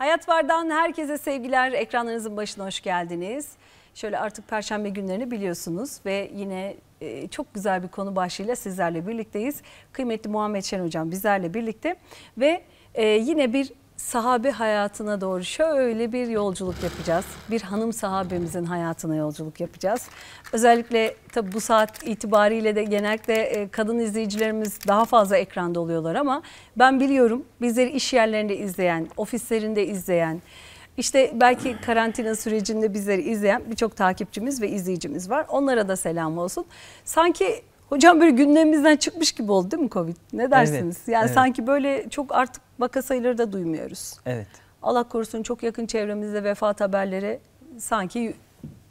Hayat Var'dan herkese sevgiler. Ekranlarınızın başına hoş geldiniz. Şöyle artık perşembe günlerini biliyorsunuz ve yine e, çok güzel bir konu başlığıyla sizlerle birlikteyiz. Kıymetli Muhammed Şen Hocam bizlerle birlikte ve e, yine bir sahabe hayatına doğru şöyle bir yolculuk yapacağız. Bir hanım sahabemizin hayatına yolculuk yapacağız. Özellikle tabi bu saat itibariyle de genellikle e, kadın izleyicilerimiz daha fazla ekranda oluyorlar ama ben biliyorum bizleri iş yerlerinde izleyen, ofislerinde izleyen, işte belki karantina sürecinde bizleri izleyen birçok takipçimiz ve izleyicimiz var. Onlara da selam olsun. Sanki Hocam böyle gündemimizden çıkmış gibi oldu değil mi Covid? Ne dersiniz? Evet, yani evet. sanki böyle çok artık vaka sayıları da duymuyoruz. Evet. Allah korusun çok yakın çevremizde vefat haberleri sanki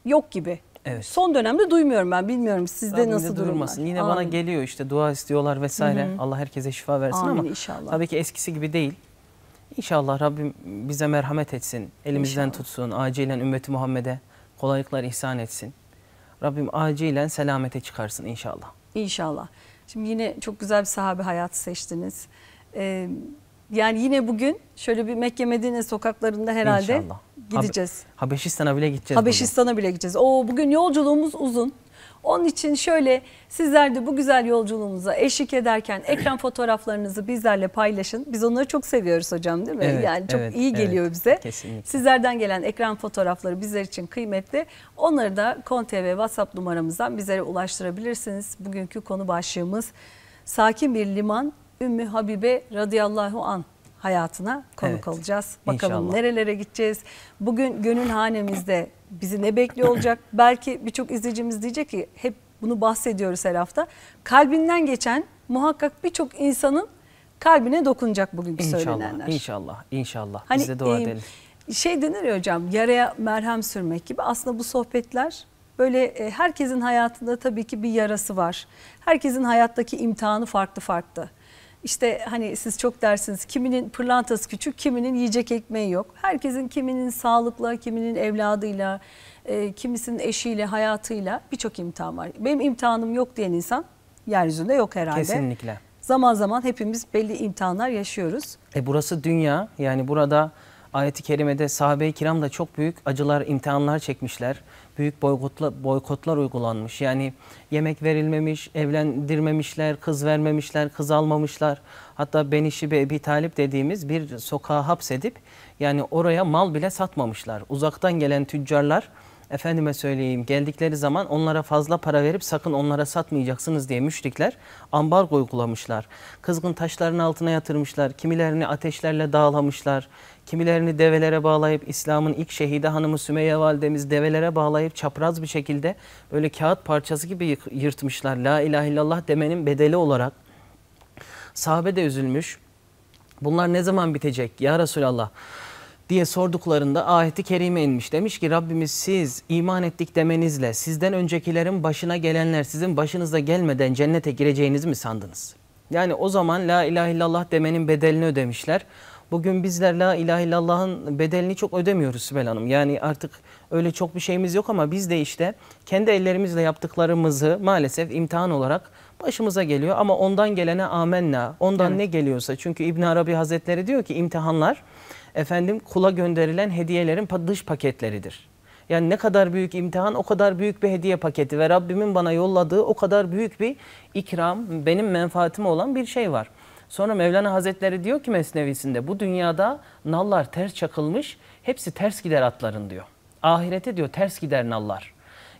yok gibi. Evet. Son dönemde duymuyorum ben. Bilmiyorum sizde Rabbim nasıl durmasın. Yine Amin. bana geliyor işte dua istiyorlar vesaire. Hı hı. Allah herkese şifa versin Amin, ama inşallah. tabii ki eskisi gibi değil. İnşallah Rabbim bize merhamet etsin. Elimizden inşallah. tutsun. Acilen ümmeti Muhammed'e kolaylıklar ihsan etsin. Rabbim acilen selamete çıkarsın inşallah. İnşallah. Şimdi yine çok güzel bir sahabe hayatı seçtiniz. Ee, yani yine bugün şöyle bir Mekke Medine sokaklarında herhalde İnşallah. gideceğiz. Hab Habeşistan'a bile gideceğiz. Habeşistan'a bile gideceğiz. Oo bugün yolculuğumuz uzun. Onun için şöyle sizler de bu güzel yolculuğumuza eşlik ederken ekran fotoğraflarınızı bizlerle paylaşın. Biz onları çok seviyoruz hocam değil mi? Evet, yani çok evet, iyi geliyor evet, bize. Kesinlikle. Sizlerden gelen ekran fotoğrafları bizler için kıymetli. Onları da KonTV WhatsApp numaramızdan bizlere ulaştırabilirsiniz. Bugünkü konu başlığımız sakin bir liman Ümmü Habibe radıyallahu an hayatına konuk evet, olacağız. Bakalım inşallah. nerelere gideceğiz. Bugün gönül hanemizde bizi ne bekliyor olacak? Belki birçok izleyicimiz diyecek ki hep bunu bahsediyoruz her hafta. Kalbinden geçen muhakkak birçok insanın kalbine dokunacak bugün inşallah, söylenenler. İnşallah, inşallah. Hani, Biz de dua e, edelim. Şey denir ya hocam yaraya merhem sürmek gibi aslında bu sohbetler böyle e, herkesin hayatında tabii ki bir yarası var. Herkesin hayattaki imtihanı farklı farklı. İşte hani siz çok dersiniz kiminin pırlantası küçük, kiminin yiyecek ekmeği yok. Herkesin kiminin sağlıkla, kiminin evladıyla, e, kimisinin eşiyle, hayatıyla birçok imtihan var. Benim imtihanım yok diyen insan yeryüzünde yok herhalde. Kesinlikle. Zaman zaman hepimiz belli imtihanlar yaşıyoruz. E burası dünya yani burada ayeti kerimede sahabe-i kiram da çok büyük acılar, imtihanlar çekmişler büyük boykotla, boykotlar uygulanmış. Yani yemek verilmemiş, evlendirmemişler, kız vermemişler, kız almamışlar. Hatta Benişi Ebi Talip dediğimiz bir sokağa hapsedip yani oraya mal bile satmamışlar. Uzaktan gelen tüccarlar efendime söyleyeyim geldikleri zaman onlara fazla para verip sakın onlara satmayacaksınız diye müşrikler ambargo uygulamışlar. Kızgın taşların altına yatırmışlar, kimilerini ateşlerle dağlamışlar, Kimilerini develere bağlayıp İslam'ın ilk şehide hanımı Sümeyye validemiz develere bağlayıp çapraz bir şekilde böyle kağıt parçası gibi yırtmışlar. La ilahe illallah demenin bedeli olarak. Sahabe de üzülmüş. Bunlar ne zaman bitecek ya Resulallah diye sorduklarında ayeti kerime inmiş. Demiş ki Rabbimiz siz iman ettik demenizle sizden öncekilerin başına gelenler sizin başınıza gelmeden cennete gireceğinizi mi sandınız? Yani o zaman la ilahe illallah demenin bedelini ödemişler. Bugün bizler la ilahe illallah'ın bedelini çok ödemiyoruz Sibel Hanım. Yani artık öyle çok bir şeyimiz yok ama biz de işte kendi ellerimizle yaptıklarımızı maalesef imtihan olarak başımıza geliyor. Ama ondan gelene amenna, ondan evet. ne geliyorsa. Çünkü İbn Arabi Hazretleri diyor ki imtihanlar efendim kula gönderilen hediyelerin dış paketleridir. Yani ne kadar büyük imtihan o kadar büyük bir hediye paketi ve Rabbimin bana yolladığı o kadar büyük bir ikram, benim menfaatime olan bir şey var. Sonra Mevlana Hazretleri diyor ki Mesnevisinde bu dünyada nallar ters çakılmış hepsi ters gider atların diyor. Ahirete diyor ters gider nallar.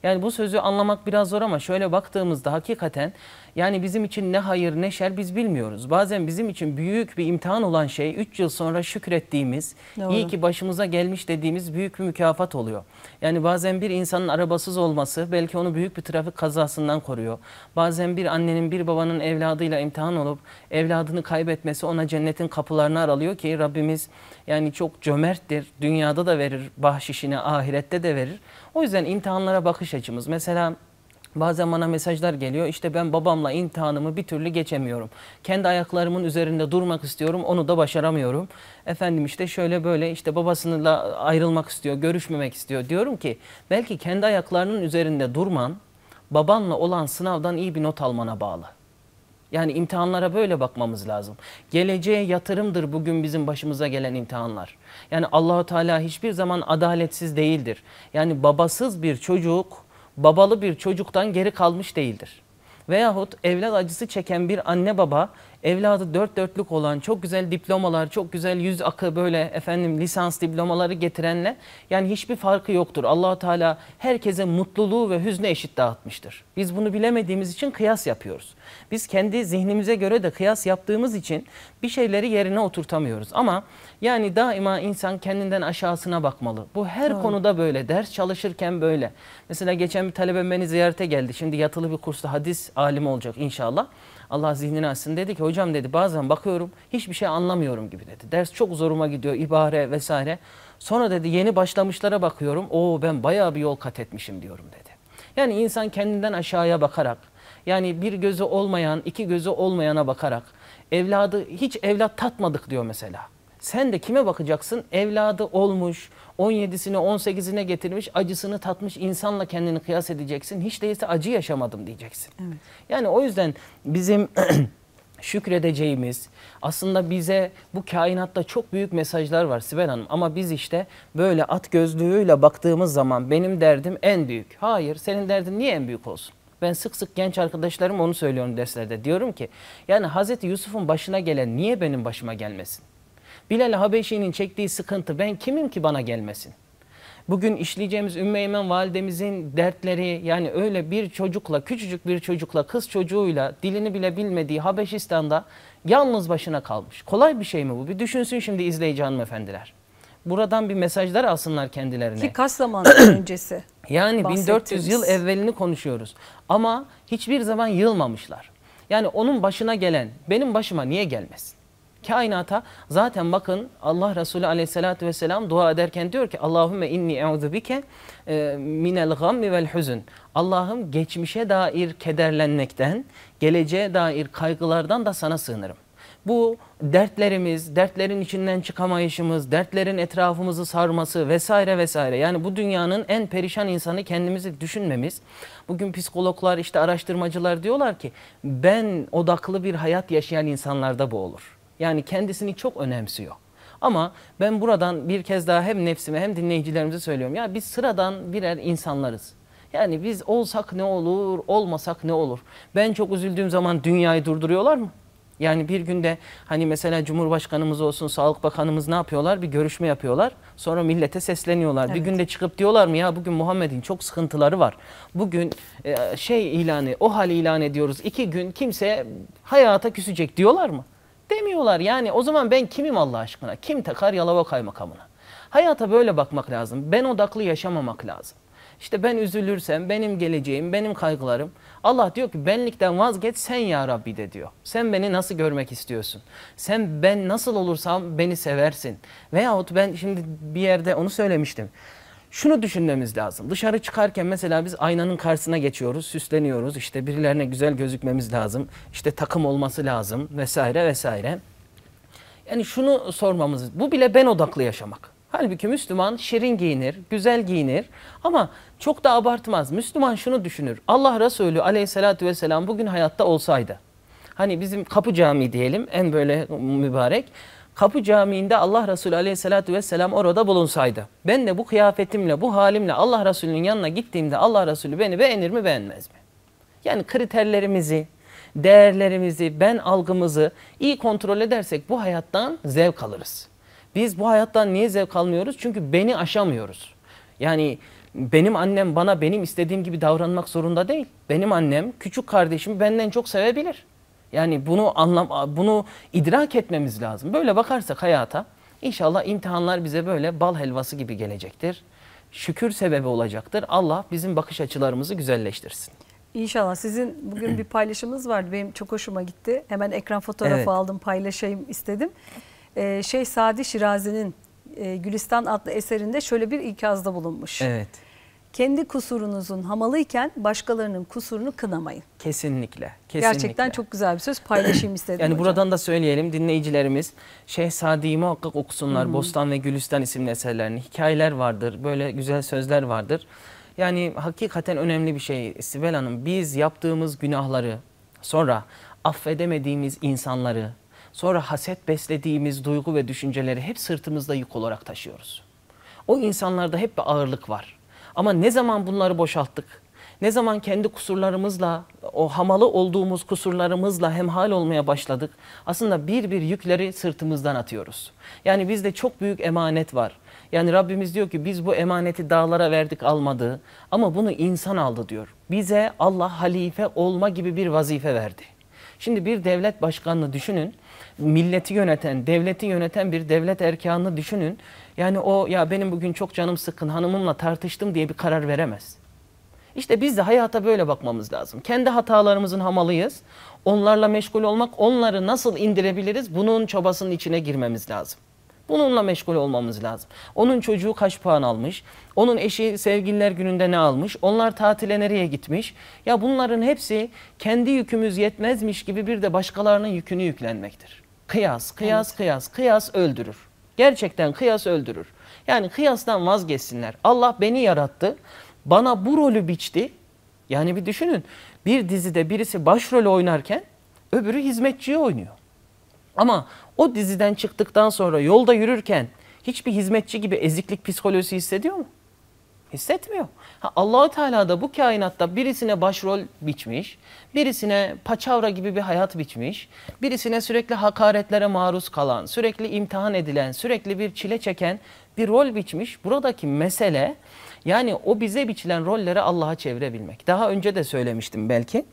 Yani bu sözü anlamak biraz zor ama şöyle baktığımızda hakikaten yani bizim için ne hayır ne şer biz bilmiyoruz. Bazen bizim için büyük bir imtihan olan şey 3 yıl sonra şükrettiğimiz, Doğru. iyi ki başımıza gelmiş dediğimiz büyük bir mükafat oluyor. Yani bazen bir insanın arabasız olması belki onu büyük bir trafik kazasından koruyor. Bazen bir annenin bir babanın evladıyla imtihan olup evladını kaybetmesi ona cennetin kapılarını aralıyor ki Rabbimiz yani çok cömerttir. Dünyada da verir bahşişini, ahirette de verir. O yüzden imtihanlara bakış açımız. Mesela Bazen bana mesajlar geliyor işte ben babamla imtihanımı bir türlü geçemiyorum. Kendi ayaklarımın üzerinde durmak istiyorum onu da başaramıyorum. Efendim işte şöyle böyle işte babasıyla ayrılmak istiyor, görüşmemek istiyor. Diyorum ki belki kendi ayaklarının üzerinde durman babanla olan sınavdan iyi bir not almana bağlı. Yani imtihanlara böyle bakmamız lazım. Geleceğe yatırımdır bugün bizim başımıza gelen imtihanlar. Yani Allahu Teala hiçbir zaman adaletsiz değildir. Yani babasız bir çocuk babalı bir çocuktan geri kalmış değildir. Veyahut evlat acısı çeken bir anne baba evladı dört dörtlük olan çok güzel diplomalar, çok güzel yüz akı böyle efendim lisans diplomaları getirenle yani hiçbir farkı yoktur. Allahu Teala herkese mutluluğu ve hüznü eşit dağıtmıştır. Biz bunu bilemediğimiz için kıyas yapıyoruz. Biz kendi zihnimize göre de kıyas yaptığımız için bir şeyleri yerine oturtamıyoruz. Ama yani daima insan kendinden aşağısına bakmalı. Bu her Doğru. konuda böyle. Ders çalışırken böyle. Mesela geçen bir talebem beni ziyarete geldi. Şimdi yatılı bir kursta hadis alimi olacak inşallah. Allah zihnini açsın. Dedi ki hocam dedi bazen bakıyorum hiçbir şey anlamıyorum gibi dedi. Ders çok zoruma gidiyor ibare vesaire. Sonra dedi yeni başlamışlara bakıyorum. o ben bayağı bir yol kat etmişim diyorum dedi. Yani insan kendinden aşağıya bakarak yani bir gözü olmayan iki gözü olmayana bakarak evladı hiç evlat tatmadık diyor mesela. Sen de kime bakacaksın? Evladı olmuş, 17'sini 18'ine getirmiş acısını tatmış insanla kendini kıyas edeceksin. Hiç değilse acı yaşamadım diyeceksin. Evet. Yani o yüzden bizim şükredeceğimiz aslında bize bu kainatta çok büyük mesajlar var Sibel Hanım ama biz işte böyle at gözlüğüyle baktığımız zaman benim derdim en büyük. Hayır senin derdin niye en büyük olsun? Ben sık sık genç arkadaşlarım onu söylüyorum derslerde. Diyorum ki yani Hazreti Yusuf'un başına gelen niye benim başıma gelmesin? Bilal Habeşi'nin çektiği sıkıntı ben kimim ki bana gelmesin? Bugün işleyeceğimiz Ümmeymen validemizin dertleri yani öyle bir çocukla küçücük bir çocukla kız çocuğuyla dilini bile bilmediği Habeşistan'da yalnız başına kalmış. Kolay bir şey mi bu? Bir düşünsün şimdi izleyici hanımefendiler. Buradan bir mesajlar alsınlar kendilerine. Ki kaç zaman öncesi? Yani 1400 yıl evvelini konuşuyoruz. Ama hiçbir zaman yılmamışlar. Yani onun başına gelen benim başıma niye gelmesin? Kainata zaten bakın Allah Resulü aleyhissalatü vesselam dua ederken diyor ki Allahümme inni euzubike e, minel gammi vel hüzün. Allah'ım geçmişe dair kederlenmekten, geleceğe dair kaygılardan da sana sığınırım. Bu dertlerimiz, dertlerin içinden çıkamayışımız, dertlerin etrafımızı sarması vesaire vesaire. Yani bu dünyanın en perişan insanı kendimizi düşünmemiz. Bugün psikologlar işte araştırmacılar diyorlar ki ben odaklı bir hayat yaşayan insanlarda bu olur. Yani kendisini çok önemsiyor. Ama ben buradan bir kez daha hem nefsime hem dinleyicilerimize söylüyorum. Ya biz sıradan birer insanlarız. Yani biz olsak ne olur, olmasak ne olur? Ben çok üzüldüğüm zaman dünyayı durduruyorlar mı? Yani bir günde hani mesela Cumhurbaşkanımız olsun, Sağlık Bakanımız ne yapıyorlar? Bir görüşme yapıyorlar. Sonra millete sesleniyorlar. Evet. Bir günde çıkıp diyorlar mı ya bugün Muhammed'in çok sıkıntıları var. Bugün e, şey ilanı, o hal ilan ediyoruz. İki gün kimse hayata küsecek diyorlar mı? Demiyorlar yani o zaman ben kimim Allah aşkına? Kim takar yalava kaymakamına? Hayata böyle bakmak lazım. Ben odaklı yaşamamak lazım. İşte ben üzülürsem, benim geleceğim, benim kaygılarım. Allah diyor ki benlikten vazgeç sen ya Rabbi de diyor. Sen beni nasıl görmek istiyorsun? Sen ben nasıl olursam beni seversin. Veyahut ben şimdi bir yerde onu söylemiştim şunu düşünmemiz lazım. Dışarı çıkarken mesela biz aynanın karşısına geçiyoruz, süsleniyoruz. İşte birilerine güzel gözükmemiz lazım. İşte takım olması lazım vesaire vesaire. Yani şunu sormamız, bu bile ben odaklı yaşamak. Halbuki Müslüman şirin giyinir, güzel giyinir ama çok da abartmaz. Müslüman şunu düşünür. Allah Resulü aleyhissalatü vesselam bugün hayatta olsaydı. Hani bizim kapı cami diyelim en böyle mübarek Kapı Camii'nde Allah Resulü Aleyhisselatü Vesselam orada bulunsaydı. Ben de bu kıyafetimle, bu halimle Allah Resulü'nün yanına gittiğimde Allah Resulü beni beğenir mi beğenmez mi? Yani kriterlerimizi, değerlerimizi, ben algımızı iyi kontrol edersek bu hayattan zevk alırız. Biz bu hayattan niye zevk almıyoruz? Çünkü beni aşamıyoruz. Yani benim annem bana benim istediğim gibi davranmak zorunda değil. Benim annem küçük kardeşimi benden çok sevebilir. Yani bunu anlam bunu idrak etmemiz lazım. Böyle bakarsak hayata inşallah imtihanlar bize böyle bal helvası gibi gelecektir. Şükür sebebi olacaktır. Allah bizim bakış açılarımızı güzelleştirsin. İnşallah. Sizin bugün bir paylaşımınız vardı. Benim çok hoşuma gitti. Hemen ekran fotoğrafı evet. aldım paylaşayım istedim. Ee, şey Sadi Şirazi'nin e, Gülistan adlı eserinde şöyle bir ikazda bulunmuş. Evet kendi kusurunuzun hamalıyken başkalarının kusurunu kınamayın. Kesinlikle. kesinlikle. Gerçekten çok güzel bir söz paylaşayım istedim Yani hocam. buradan da söyleyelim dinleyicilerimiz Şehzadi'yi muhakkak okusunlar. Hı Bostan ve Gülistan isimli eserlerini. Hikayeler vardır, böyle güzel sözler vardır. Yani hakikaten önemli bir şey Sibel Hanım. Biz yaptığımız günahları sonra affedemediğimiz insanları sonra haset beslediğimiz duygu ve düşünceleri hep sırtımızda yük olarak taşıyoruz. O insanlarda hep bir ağırlık var. Ama ne zaman bunları boşalttık? Ne zaman kendi kusurlarımızla, o hamalı olduğumuz kusurlarımızla hemhal olmaya başladık? Aslında bir bir yükleri sırtımızdan atıyoruz. Yani bizde çok büyük emanet var. Yani Rabbimiz diyor ki biz bu emaneti dağlara verdik almadı ama bunu insan aldı diyor. Bize Allah halife olma gibi bir vazife verdi. Şimdi bir devlet başkanını düşünün, milleti yöneten, devleti yöneten bir devlet erkanını düşünün yani o ya benim bugün çok canım sıkkın hanımımla tartıştım diye bir karar veremez. İşte biz de hayata böyle bakmamız lazım. Kendi hatalarımızın hamalıyız. Onlarla meşgul olmak, onları nasıl indirebiliriz bunun çabasının içine girmemiz lazım. Bununla meşgul olmamız lazım. Onun çocuğu kaç puan almış? Onun eşi sevgililer gününde ne almış? Onlar tatile nereye gitmiş? Ya bunların hepsi kendi yükümüz yetmezmiş gibi bir de başkalarının yükünü yüklenmektir. Kıyas, kıyas, evet. kıyas, kıyas öldürür. Gerçekten kıyas öldürür. Yani kıyastan vazgeçsinler. Allah beni yarattı. Bana bu rolü biçti. Yani bir düşünün. Bir dizide birisi başrol oynarken öbürü hizmetçiyi oynuyor. Ama o diziden çıktıktan sonra yolda yürürken hiçbir hizmetçi gibi eziklik psikolojisi hissediyor mu? Hissetmiyor. Allahu Teala da bu kainatta birisine başrol biçmiş, birisine paçavra gibi bir hayat biçmiş, birisine sürekli hakaretlere maruz kalan, sürekli imtihan edilen, sürekli bir çile çeken bir rol biçmiş. Buradaki mesele yani o bize biçilen rolleri Allah'a çevirebilmek. Daha önce de söylemiştim belki.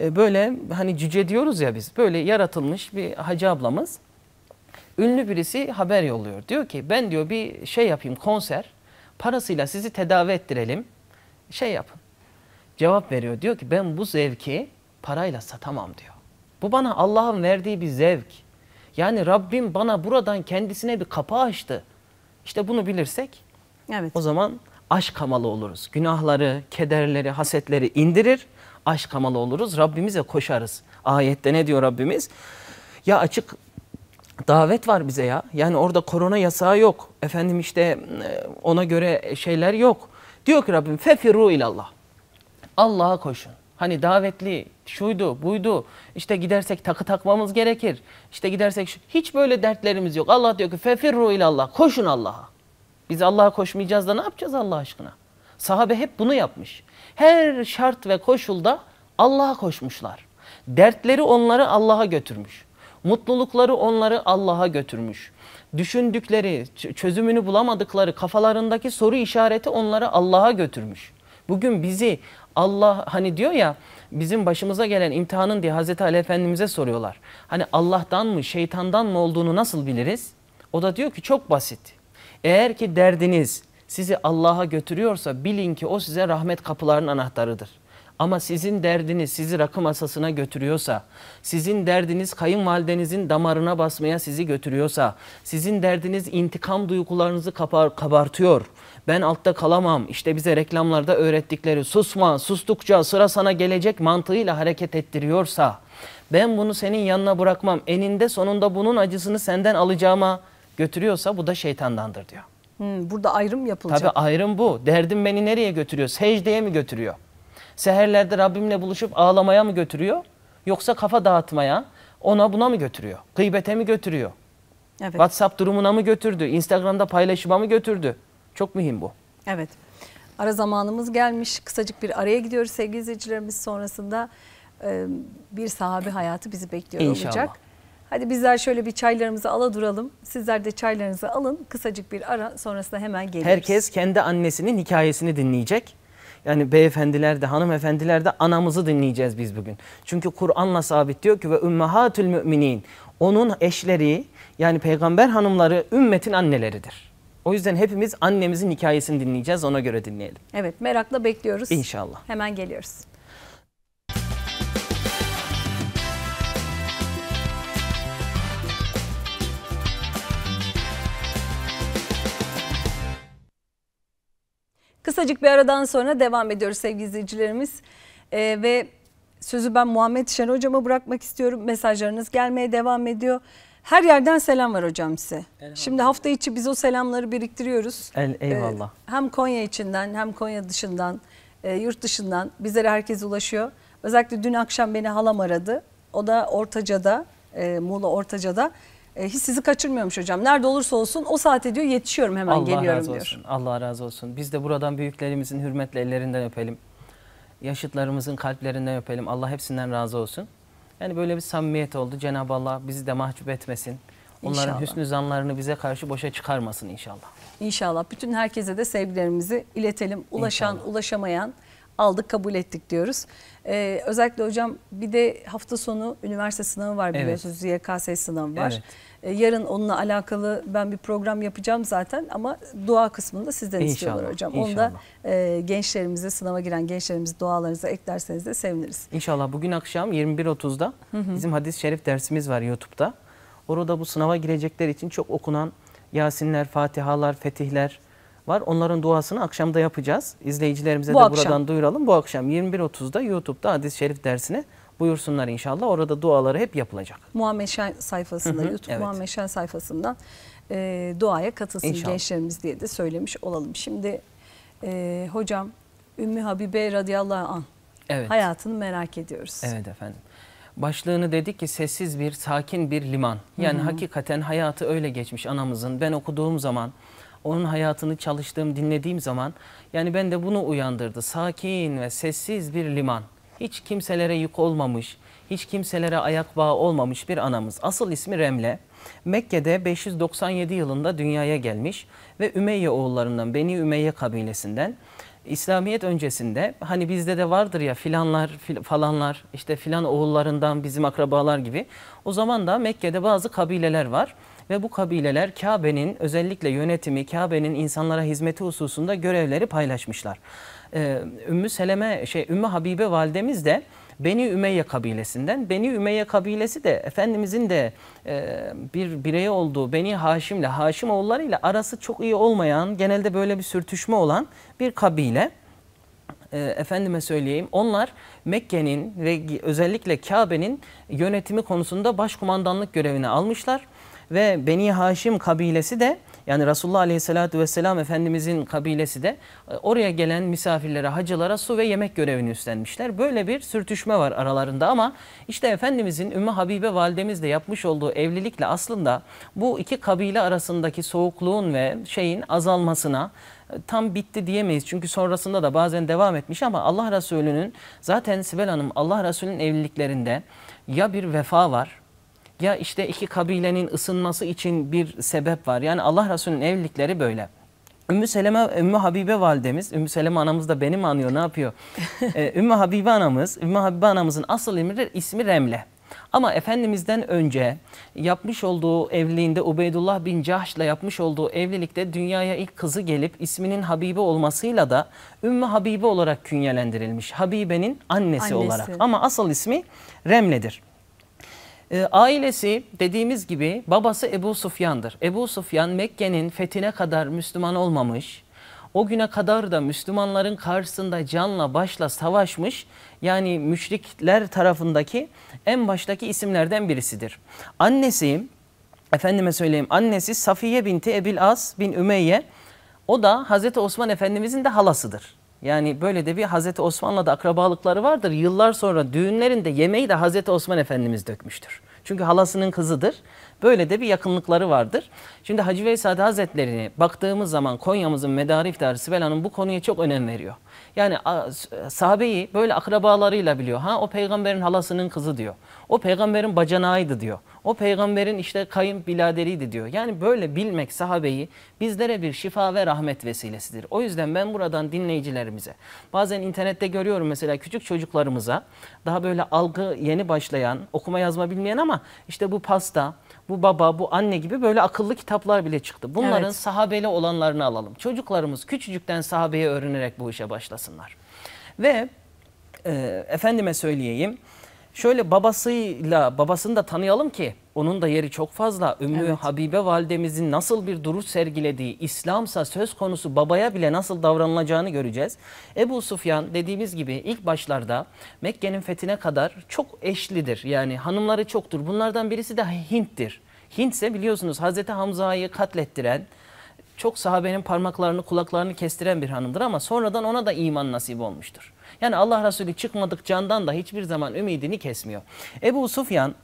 E, böyle hani cüce diyoruz ya biz. Böyle yaratılmış bir hacı ablamız. Ünlü birisi haber yolluyor. Diyor ki ben diyor bir şey yapayım konser Parasıyla sizi tedavi ettirelim. Şey yapın. Cevap veriyor. Diyor ki ben bu zevki parayla satamam diyor. Bu bana Allah'ın verdiği bir zevk. Yani Rabbim bana buradan kendisine bir kapı açtı. İşte bunu bilirsek evet. o zaman aşk hamalı oluruz. Günahları, kederleri, hasetleri indirir. Aşk hamalı oluruz. Rabbimize koşarız. Ayette ne diyor Rabbimiz? Ya açık davet var bize ya. Yani orada korona yasağı yok. Efendim işte e, ona göre şeyler yok. Diyor ki Rabbim fefiru ilallah. Allah'a koşun. Hani davetli şuydu buydu işte gidersek takı takmamız gerekir. İşte gidersek şu. hiç böyle dertlerimiz yok. Allah diyor ki fefirru ilallah koşun Allah'a. Biz Allah'a koşmayacağız da ne yapacağız Allah aşkına? Sahabe hep bunu yapmış. Her şart ve koşulda Allah'a koşmuşlar. Dertleri onları Allah'a götürmüş. Mutlulukları onları Allah'a götürmüş. Düşündükleri, çözümünü bulamadıkları kafalarındaki soru işareti onları Allah'a götürmüş. Bugün bizi Allah hani diyor ya bizim başımıza gelen imtihanın diye Hazreti Ali Efendimiz'e soruyorlar. Hani Allah'tan mı şeytandan mı olduğunu nasıl biliriz? O da diyor ki çok basit. Eğer ki derdiniz sizi Allah'a götürüyorsa bilin ki o size rahmet kapılarının anahtarıdır. Ama sizin derdiniz sizi rakı masasına götürüyorsa, sizin derdiniz kayınvalidenizin damarına basmaya sizi götürüyorsa, sizin derdiniz intikam duygularınızı kabar, kabartıyor. Ben altta kalamam. İşte bize reklamlarda öğrettikleri susma, sustukça sıra sana gelecek mantığıyla hareket ettiriyorsa, ben bunu senin yanına bırakmam. Eninde sonunda bunun acısını senden alacağıma götürüyorsa bu da şeytandandır diyor. Hmm, burada ayrım yapılacak. Tabii ayrım bu. Derdin beni nereye götürüyor? Secdeye mi götürüyor? Seherlerde Rabbimle buluşup ağlamaya mı götürüyor? Yoksa kafa dağıtmaya, ona buna mı götürüyor? Kıybete mi götürüyor? Evet. WhatsApp durumuna mı götürdü? Instagram'da paylaşıma mı götürdü? Çok mühim bu. Evet. Ara zamanımız gelmiş. Kısacık bir araya gidiyoruz sevgili izleyicilerimiz. Sonrasında e, bir sahabi hayatı bizi bekliyor İnşallah. olacak. Hadi bizler şöyle bir çaylarımızı ala duralım. Sizler de çaylarınızı alın. Kısacık bir ara sonrasında hemen geliriz. Herkes kendi annesinin hikayesini dinleyecek yani beyefendiler de hanımefendiler de anamızı dinleyeceğiz biz bugün. Çünkü Kur'an'la sabit diyor ki ve ümmahatül müminin. Onun eşleri yani peygamber hanımları ümmetin anneleridir. O yüzden hepimiz annemizin hikayesini dinleyeceğiz ona göre dinleyelim. Evet merakla bekliyoruz. İnşallah. Hemen geliyoruz. Kısacık bir aradan sonra devam ediyoruz sevgili izleyicilerimiz. Ee, ve sözü ben Muhammed Şen hocama bırakmak istiyorum. Mesajlarınız gelmeye devam ediyor. Her yerden selam var hocam size. Şimdi hafta içi biz o selamları biriktiriyoruz. El, ee, eyvallah. Ee, hem Konya içinden hem Konya dışından, e, yurt dışından bizlere herkes ulaşıyor. Özellikle dün akşam beni halam aradı. O da Ortaca'da, e, Muğla Ortaca'da e, hiç sizi kaçırmıyormuş hocam. Nerede olursa olsun o saate diyor yetişiyorum hemen Allah geliyorum razı diyor. Olsun. Allah razı olsun. Biz de buradan büyüklerimizin hürmetle ellerinden öpelim. Yaşıtlarımızın kalplerinden öpelim. Allah hepsinden razı olsun. Yani böyle bir samimiyet oldu. Cenab-ı Allah bizi de mahcup etmesin. Onların inşallah. hüsnü zanlarını bize karşı boşa çıkarmasın inşallah. İnşallah. Bütün herkese de sevgilerimizi iletelim. Ulaşan, inşallah. ulaşamayan aldık kabul ettik diyoruz. Ee, özellikle hocam bir de hafta sonu üniversite sınavı var biliyorsunuz evet. YKS sınavı var. Evet. Ee, yarın onunla alakalı ben bir program yapacağım zaten ama dua kısmında sizden inşallah, istiyorlar hocam. İnşallah. Onu da e, gençlerimize sınava giren gençlerimizi dualarınıza eklerseniz de seviniriz. İnşallah bugün akşam 21.30'da bizim hadis-i şerif dersimiz var YouTube'da. Orada bu sınava girecekler için çok okunan Yasinler, Fatihalar, Fetihler, var. Onların duasını akşamda yapacağız. İzleyicilerimize Bu de akşam. buradan duyuralım. Bu akşam 21.30'da YouTube'da hadis-i şerif dersine buyursunlar inşallah. Orada duaları hep yapılacak. Muhammed Şen sayfasında, hı hı, YouTube evet. Muhammed Şen sayfasından e, duaya katılsın inşallah. gençlerimiz diye de söylemiş olalım. Şimdi e, hocam Ümmü Habibe radıyallahu anh evet. hayatını merak ediyoruz. Evet efendim. Başlığını dedi ki sessiz bir, sakin bir liman. Yani Hı -hı. hakikaten hayatı öyle geçmiş anamızın. Ben okuduğum zaman onun hayatını çalıştığım, dinlediğim zaman yani ben de bunu uyandırdı. Sakin ve sessiz bir liman. Hiç kimselere yük olmamış, hiç kimselere ayak bağı olmamış bir anamız. Asıl ismi Remle. Mekke'de 597 yılında dünyaya gelmiş ve Ümeyye oğullarından Beni Ümeyye kabilesinden İslamiyet öncesinde hani bizde de vardır ya filanlar fil, falanlar işte filan oğullarından bizim akrabalar gibi. O zaman da Mekke'de bazı kabileler var. Ve bu kabileler Kabe'nin özellikle yönetimi, Kabe'nin insanlara hizmeti hususunda görevleri paylaşmışlar. Ee, Ümmü Seleme, şey Ümmü Habibe validemiz de Beni Ümeyye kabilesinden. Beni Ümeyye kabilesi de Efendimizin de e, bir birey olduğu Beni Haşim'le, Haşim oğullarıyla arası çok iyi olmayan, genelde böyle bir sürtüşme olan bir kabile ee, efendime söyleyeyim onlar Mekke'nin ve özellikle Kabe'nin yönetimi konusunda başkumandanlık görevini almışlar. Ve Beni Haşim kabilesi de yani Resulullah Aleyhisselatü Vesselam Efendimizin kabilesi de e, oraya gelen misafirlere, hacılara su ve yemek görevini üstlenmişler. Böyle bir sürtüşme var aralarında ama işte Efendimizin Ümmü Habibe validemizle yapmış olduğu evlilikle aslında bu iki kabile arasındaki soğukluğun ve şeyin azalmasına e, tam bitti diyemeyiz. Çünkü sonrasında da bazen devam etmiş ama Allah Resulü'nün zaten Sibel Hanım Allah Resulü'nün evliliklerinde ya bir vefa var ya işte iki kabilenin ısınması için bir sebep var. Yani Allah Resulü'nün evlilikleri böyle. Ümmü Seleme, Ümmü Habibe validemiz, Ümmü Seleme anamız da beni mi anıyor, ne yapıyor? ee, Ümmü Habibe anamız, Ümmü Habibe anamızın asıl ismi, ismi Remle. Ama Efendimiz'den önce yapmış olduğu evliliğinde Ubeydullah bin Cahş'la yapmış olduğu evlilikte dünyaya ilk kızı gelip isminin Habibe olmasıyla da Ümmü Habibe olarak künyelendirilmiş. Habibe'nin annesi, annesi olarak ama asıl ismi Remle'dir. E, ailesi dediğimiz gibi babası Ebu Sufyan'dır. Ebu Sufyan Mekke'nin fethine kadar Müslüman olmamış. O güne kadar da Müslümanların karşısında canla başla savaşmış. Yani müşrikler tarafındaki en baştaki isimlerden birisidir. Annesi, efendime söyleyeyim annesi Safiye binti Ebil As bin Ümeyye. O da Hazreti Osman Efendimizin de halasıdır. Yani böyle de bir Hazreti Osman'la da akrabalıkları vardır. Yıllar sonra düğünlerinde yemeği de Hazreti Osman Efendimiz dökmüştür. Çünkü halasının kızıdır. Böyle de bir yakınlıkları vardır. Şimdi Hacı Veysade Hazretleri'ni baktığımız zaman Konya'mızın medarı iftarı Sibel Hanım bu konuya çok önem veriyor. Yani sahabeyi böyle akrabalarıyla biliyor. Ha o peygamberin halasının kızı diyor. O peygamberin bacanağıydı diyor. O peygamberin işte kayın biladeriydi diyor. Yani böyle bilmek sahabeyi bizlere bir şifa ve rahmet vesilesidir. O yüzden ben buradan dinleyicilerimize bazen internette görüyorum mesela küçük çocuklarımıza daha böyle algı yeni başlayan okuma yazma bilmeyen ama işte bu pasta, bu baba, bu anne gibi böyle akıllı kitaplar bile çıktı. Bunların evet. sahabeli olanlarını alalım. Çocuklarımız küçücükten sahabeye öğrenerek bu işe başlasınlar. Ve e, efendime söyleyeyim Şöyle babasıyla babasını da tanıyalım ki onun da yeri çok fazla. Ümmü evet. Habibe validemizin nasıl bir duruş sergilediği, İslamsa söz konusu babaya bile nasıl davranılacağını göreceğiz. Ebu Sufyan dediğimiz gibi ilk başlarda Mekke'nin fethine kadar çok eşlidir. Yani hanımları çoktur. Bunlardan birisi de Hint'tir. Hint ise biliyorsunuz Hazreti Hamza'yı katlettiren, çok sahabenin parmaklarını, kulaklarını kestiren bir hanımdır ama sonradan ona da iman nasip olmuştur. Yani Allah Resulü çıkmadık candan da hiçbir zaman ümidini kesmiyor. Ebu Sufyan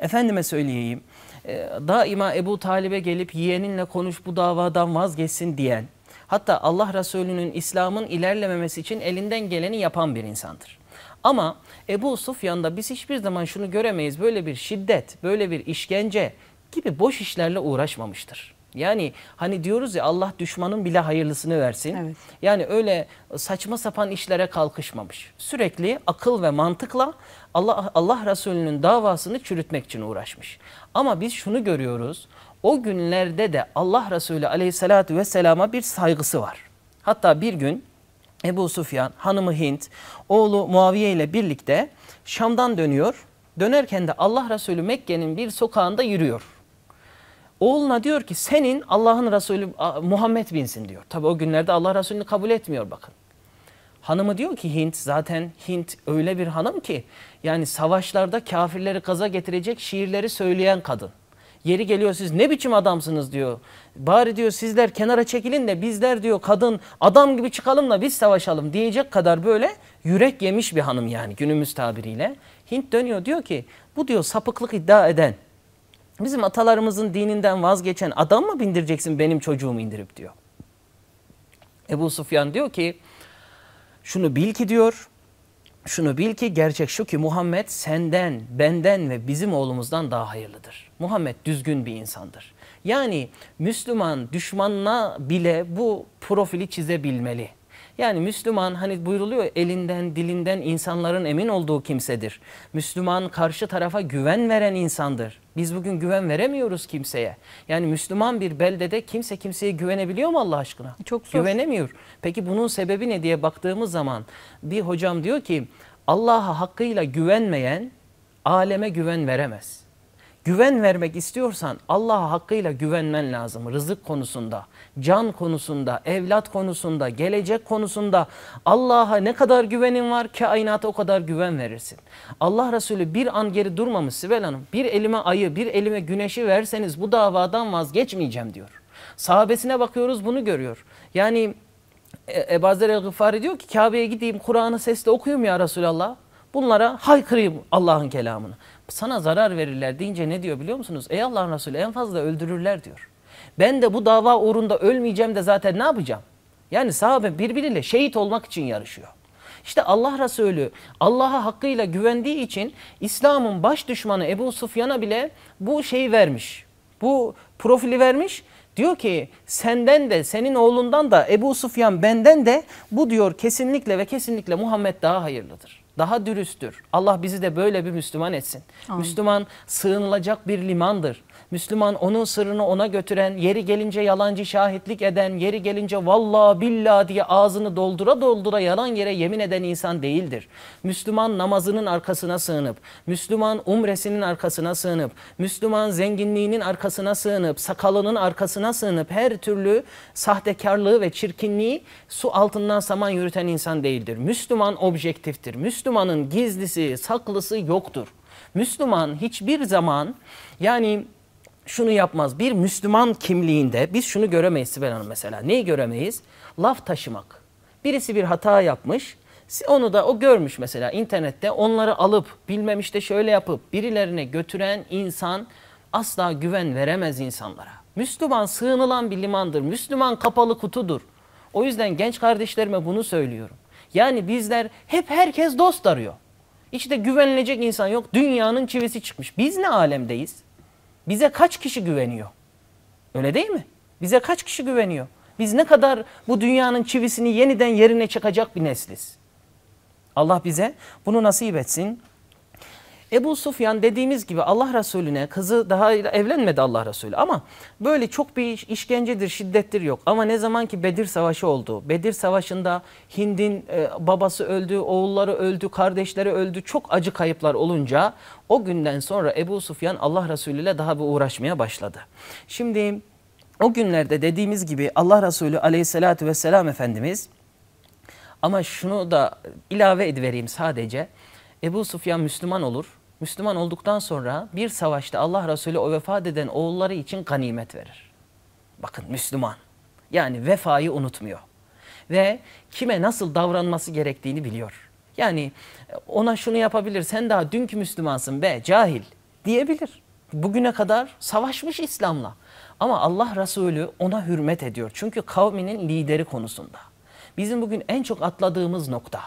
efendime söyleyeyim e, daima Ebu Talib'e gelip yeğeninle konuş bu davadan vazgeçsin diyen hatta Allah Resulü'nün İslam'ın ilerlememesi için elinden geleni yapan bir insandır. Ama Ebu Sufyan'da biz hiçbir zaman şunu göremeyiz böyle bir şiddet, böyle bir işkence gibi boş işlerle uğraşmamıştır. Yani hani diyoruz ya Allah düşmanın bile hayırlısını versin. Evet. Yani öyle saçma sapan işlere kalkışmamış. Sürekli akıl ve mantıkla Allah Allah Resulü'nün davasını çürütmek için uğraşmış. Ama biz şunu görüyoruz. O günlerde de Allah Resulü Aleyhisselatü vesselama bir saygısı var. Hatta bir gün Ebu Sufyan, hanımı Hint, oğlu Muaviye ile birlikte Şam'dan dönüyor. Dönerken de Allah Resulü Mekke'nin bir sokağında yürüyor. Oğluna diyor ki senin Allah'ın Resulü Muhammed binsin diyor. Tabi o günlerde Allah Resulü'nü kabul etmiyor bakın. Hanımı diyor ki Hint zaten Hint öyle bir hanım ki yani savaşlarda kafirleri kaza getirecek şiirleri söyleyen kadın. Yeri geliyor siz ne biçim adamsınız diyor. Bari diyor sizler kenara çekilin de bizler diyor kadın adam gibi çıkalım da biz savaşalım diyecek kadar böyle yürek yemiş bir hanım yani günümüz tabiriyle. Hint dönüyor diyor ki bu diyor sapıklık iddia eden Bizim atalarımızın dininden vazgeçen adam mı bindireceksin benim çocuğumu indirip diyor. Ebu Sufyan diyor ki şunu bil ki diyor şunu bil ki gerçek şu ki Muhammed senden, benden ve bizim oğlumuzdan daha hayırlıdır. Muhammed düzgün bir insandır. Yani Müslüman düşmanına bile bu profili çizebilmeli. Yani Müslüman hani buyruluyor elinden dilinden insanların emin olduğu kimsedir. Müslüman karşı tarafa güven veren insandır. Biz bugün güven veremiyoruz kimseye. Yani Müslüman bir beldede kimse kimseye güvenebiliyor mu Allah aşkına? E, çok zor. Güvenemiyor. Peki bunun sebebi ne diye baktığımız zaman bir hocam diyor ki Allah'a hakkıyla güvenmeyen aleme güven veremez. Güven vermek istiyorsan Allah'a hakkıyla güvenmen lazım rızık konusunda can konusunda, evlat konusunda, gelecek konusunda Allah'a ne kadar güvenin var ki kainata o kadar güven verirsin. Allah Resulü bir an geri durmamış Sibel Hanım. Bir elime ayı, bir elime güneşi verseniz bu davadan vazgeçmeyeceğim diyor. Sahabesine bakıyoruz bunu görüyor. Yani e, Ebu Azer el-Gıffari diyor ki Kabe'ye gideyim Kur'an'ı sesle okuyayım ya Resulallah. Bunlara haykırayım Allah'ın kelamını. Sana zarar verirler deyince ne diyor biliyor musunuz? Ey Allah'ın Resulü en fazla öldürürler diyor. Ben de bu dava uğrunda ölmeyeceğim de zaten ne yapacağım? Yani sahabe birbiriyle şehit olmak için yarışıyor. İşte Allah Resulü Allah'a hakkıyla güvendiği için İslam'ın baş düşmanı Ebu Sufyan'a bile bu şeyi vermiş. Bu profili vermiş. Diyor ki senden de senin oğlundan da Ebu Sufyan benden de bu diyor kesinlikle ve kesinlikle Muhammed daha hayırlıdır. Daha dürüsttür. Allah bizi de böyle bir Müslüman etsin. Amin. Müslüman sığınılacak bir limandır. Müslüman onun sırrını ona götüren, yeri gelince yalancı şahitlik eden, yeri gelince valla billa diye ağzını doldura doldura yalan yere yemin eden insan değildir. Müslüman namazının arkasına sığınıp, Müslüman umresinin arkasına sığınıp, Müslüman zenginliğinin arkasına sığınıp, sakalının arkasına sığınıp her türlü sahtekarlığı ve çirkinliği su altından saman yürüten insan değildir. Müslüman objektiftir. Müslümanın gizlisi, saklısı yoktur. Müslüman hiçbir zaman yani şunu yapmaz. Bir Müslüman kimliğinde biz şunu göremeyiz Sibel Hanım mesela. Neyi göremeyiz? Laf taşımak. Birisi bir hata yapmış. Onu da o görmüş mesela internette onları alıp bilmem işte şöyle yapıp birilerine götüren insan asla güven veremez insanlara. Müslüman sığınılan bir limandır. Müslüman kapalı kutudur. O yüzden genç kardeşlerime bunu söylüyorum. Yani bizler hep herkes dost arıyor. İşte güvenilecek insan yok. Dünyanın çivisi çıkmış. Biz ne alemdeyiz? Bize kaç kişi güveniyor? Öyle değil mi? Bize kaç kişi güveniyor? Biz ne kadar bu dünyanın çivisini yeniden yerine çıkacak bir nesliz. Allah bize bunu nasip etsin. Ebu Sufyan dediğimiz gibi Allah Resulüne kızı daha evlenmedi Allah Resulü ama böyle çok bir iş, işkencedir, şiddettir yok. Ama ne zaman ki Bedir Savaşı oldu. Bedir Savaşı'nda Hind'in e, babası öldü, oğulları öldü, kardeşleri öldü. Çok acı kayıplar olunca o günden sonra Ebu Sufyan Allah Resulü ile daha bir uğraşmaya başladı. Şimdi o günlerde dediğimiz gibi Allah Resulü aleyhissalatü vesselam Efendimiz ama şunu da ilave edivereyim sadece. Ebu Sufyan Müslüman olur Müslüman olduktan sonra bir savaşta Allah Resulü o vefat eden oğulları için ganimet verir. Bakın Müslüman. Yani vefayı unutmuyor. Ve kime nasıl davranması gerektiğini biliyor. Yani ona şunu yapabilir, sen daha dünkü Müslümansın be cahil diyebilir. Bugüne kadar savaşmış İslam'la. Ama Allah Resulü ona hürmet ediyor. Çünkü kavminin lideri konusunda. Bizim bugün en çok atladığımız nokta.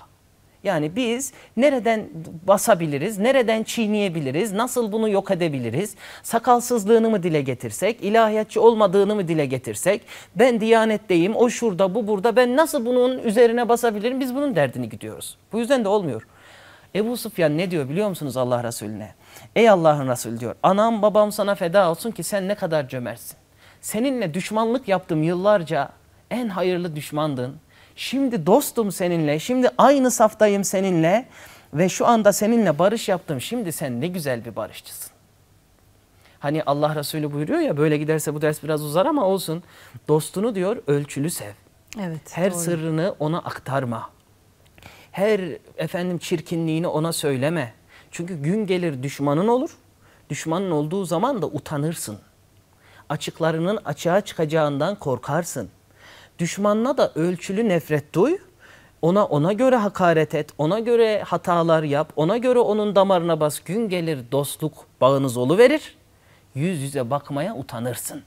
Yani biz nereden basabiliriz, nereden çiğneyebiliriz, nasıl bunu yok edebiliriz, sakalsızlığını mı dile getirsek, ilahiyatçı olmadığını mı dile getirsek, ben diyanetteyim, o şurada, bu burada, ben nasıl bunun üzerine basabilirim, biz bunun derdini gidiyoruz. Bu yüzden de olmuyor. Ebu Sufyan ne diyor biliyor musunuz Allah Resulüne? Ey Allah'ın Resulü diyor, anam babam sana feda olsun ki sen ne kadar cömersin. Seninle düşmanlık yaptım yıllarca, en hayırlı düşmandın Şimdi dostum seninle, şimdi aynı saftayım seninle ve şu anda seninle barış yaptım. Şimdi sen ne güzel bir barışçısın. Hani Allah Resulü buyuruyor ya böyle giderse bu ders biraz uzar ama olsun. Dostunu diyor ölçülü sev. Evet. Her doğru. sırrını ona aktarma. Her efendim çirkinliğini ona söyleme. Çünkü gün gelir düşmanın olur. Düşmanın olduğu zaman da utanırsın. Açıklarının açığa çıkacağından korkarsın. Düşmanına da ölçülü nefret duy. Ona ona göre hakaret et, ona göre hatalar yap, ona göre onun damarına bas. Gün gelir dostluk bağınız olu verir. Yüz yüze bakmaya utanırsın.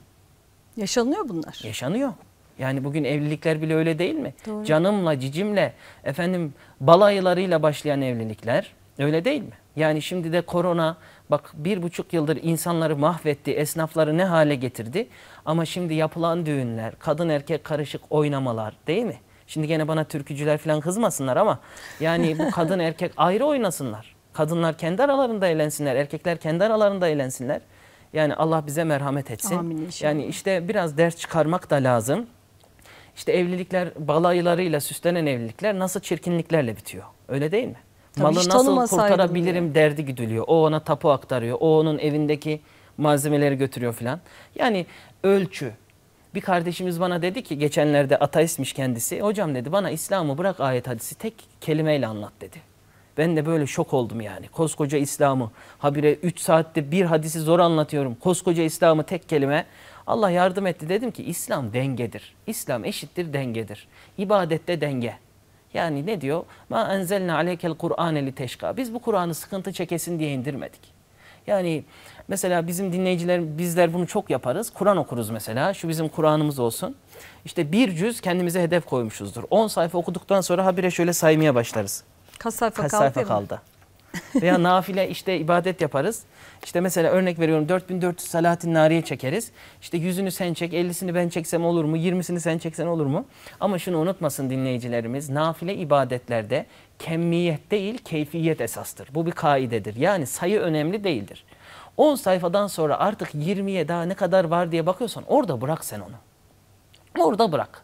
Yaşanıyor bunlar. Yaşanıyor. Yani bugün evlilikler bile öyle değil mi? Doğru. Canımla, cicimle, efendim balayılarıyla başlayan evlilikler öyle değil mi? Yani şimdi de korona Bak bir buçuk yıldır insanları mahvetti, esnafları ne hale getirdi. Ama şimdi yapılan düğünler, kadın erkek karışık oynamalar değil mi? Şimdi gene bana türkücüler falan kızmasınlar ama yani bu kadın erkek ayrı oynasınlar. Kadınlar kendi aralarında eğlensinler, erkekler kendi aralarında eğlensinler. Yani Allah bize merhamet etsin. Amin Yani işte biraz ders çıkarmak da lazım. İşte evlilikler balaylarıyla süslenen evlilikler nasıl çirkinliklerle bitiyor. Öyle değil mi? malı nasıl kurtarabilirim diye. derdi gidiliyor. O ona tapu aktarıyor. O onun evindeki malzemeleri götürüyor filan. Yani ölçü. Bir kardeşimiz bana dedi ki geçenlerde ateistmiş kendisi. Hocam dedi bana İslam'ı bırak ayet hadisi tek kelimeyle anlat dedi. Ben de böyle şok oldum yani. Koskoca İslam'ı habire 3 saatte bir hadisi zor anlatıyorum. Koskoca İslam'ı tek kelime. Allah yardım etti dedim ki İslam dengedir. İslam eşittir dengedir. İbadette denge. Yani ne diyor? Ma enzelna aleykel Kur'ane li teşka. Biz bu Kur'an'ı sıkıntı çekesin diye indirmedik. Yani mesela bizim dinleyiciler bizler bunu çok yaparız. Kur'an okuruz mesela. Şu bizim Kur'an'ımız olsun. İşte bir cüz kendimize hedef koymuşuzdur. 10 sayfa okuduktan sonra habire şöyle saymaya başlarız. Kaç sayfa Kaç kaldı? Sayfa kaldı. Veya nafile işte ibadet yaparız. İşte mesela örnek veriyorum 4400 Salahattin Nari'ye çekeriz. İşte yüzünü sen çek, 50'sini ben çeksem olur mu, 20'sini sen çeksen olur mu? Ama şunu unutmasın dinleyicilerimiz. Nafile ibadetlerde kemmiyet değil keyfiyet esastır. Bu bir kaidedir. Yani sayı önemli değildir. 10 sayfadan sonra artık 20'ye daha ne kadar var diye bakıyorsan orada bırak sen onu. Orada bırak.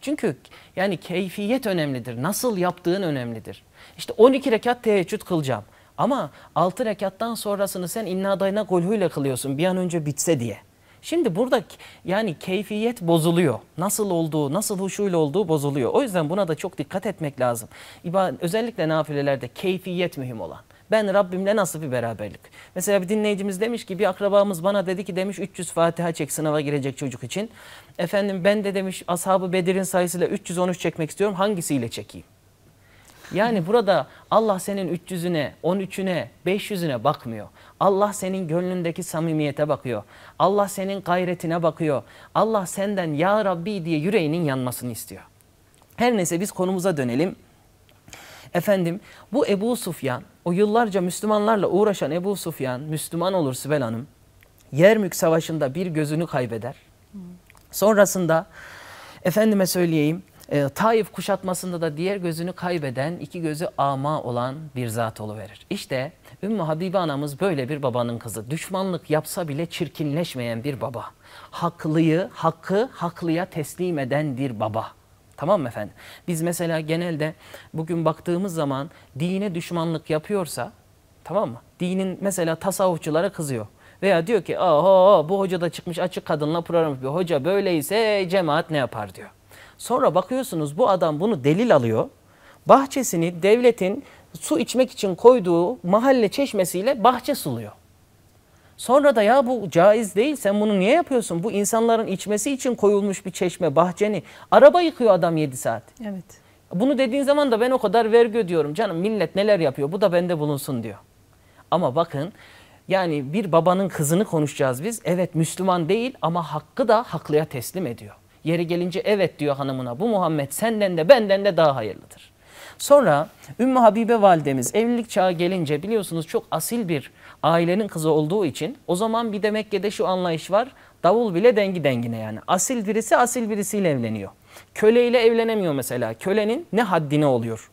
Çünkü yani keyfiyet önemlidir. Nasıl yaptığın önemlidir. İşte 12 rekat teheccüd kılacağım. Ama 6 rekattan sonrasını sen inna dayına golhüyle kılıyorsun bir an önce bitse diye. Şimdi burada yani keyfiyet bozuluyor. Nasıl olduğu, nasıl huşuyla olduğu bozuluyor. O yüzden buna da çok dikkat etmek lazım. İba, özellikle nafilelerde keyfiyet mühim olan. Ben Rabbimle nasıl bir beraberlik? Mesela bir dinleyicimiz demiş ki bir akrabamız bana dedi ki demiş 300 Fatiha çek sınava girecek çocuk için. Efendim ben de demiş ashabı Bedir'in sayısıyla 313 çekmek istiyorum hangisiyle çekeyim? Yani burada Allah senin 300'üne, 13'üne, 500'üne bakmıyor. Allah senin gönlündeki samimiyete bakıyor. Allah senin gayretine bakıyor. Allah senden ya Rabbi diye yüreğinin yanmasını istiyor. Her neyse biz konumuza dönelim. Efendim bu Ebu Sufyan, o yıllarca Müslümanlarla uğraşan Ebu Sufyan, Müslüman olur Sibel Hanım. Yermük Savaşı'nda bir gözünü kaybeder. Sonrasında efendime söyleyeyim e, Taif kuşatmasında da diğer gözünü kaybeden, iki gözü ama olan bir zat verir. İşte Ümmü Habibe anamız böyle bir babanın kızı. Düşmanlık yapsa bile çirkinleşmeyen bir baba. Haklıyı, hakkı haklıya teslim eden bir baba. Tamam mı efendim? Biz mesela genelde bugün baktığımız zaman dine düşmanlık yapıyorsa, tamam mı? Dinin mesela tasavvufçulara kızıyor. Veya diyor ki, aha bu hoca da çıkmış açık kadınla program yapıyor. Hoca böyleyse cemaat ne yapar diyor. Sonra bakıyorsunuz bu adam bunu delil alıyor. Bahçesini devletin su içmek için koyduğu mahalle çeşmesiyle bahçe suluyor. Sonra da ya bu caiz değil sen bunu niye yapıyorsun? Bu insanların içmesi için koyulmuş bir çeşme bahçeni. Araba yıkıyor adam 7 saat. Evet. Bunu dediğin zaman da ben o kadar vergi ödüyorum. Canım millet neler yapıyor bu da bende bulunsun diyor. Ama bakın yani bir babanın kızını konuşacağız biz. Evet Müslüman değil ama hakkı da haklıya teslim ediyor. Yeri gelince evet diyor hanımına bu Muhammed senden de benden de daha hayırlıdır. Sonra Ümmü Habibe validemiz evlilik çağı gelince biliyorsunuz çok asil bir ailenin kızı olduğu için o zaman bir de Mekke'de şu anlayış var. Davul bile dengi dengine yani. Asil birisi asil birisiyle evleniyor. Köleyle evlenemiyor mesela. Kölenin ne haddine oluyor?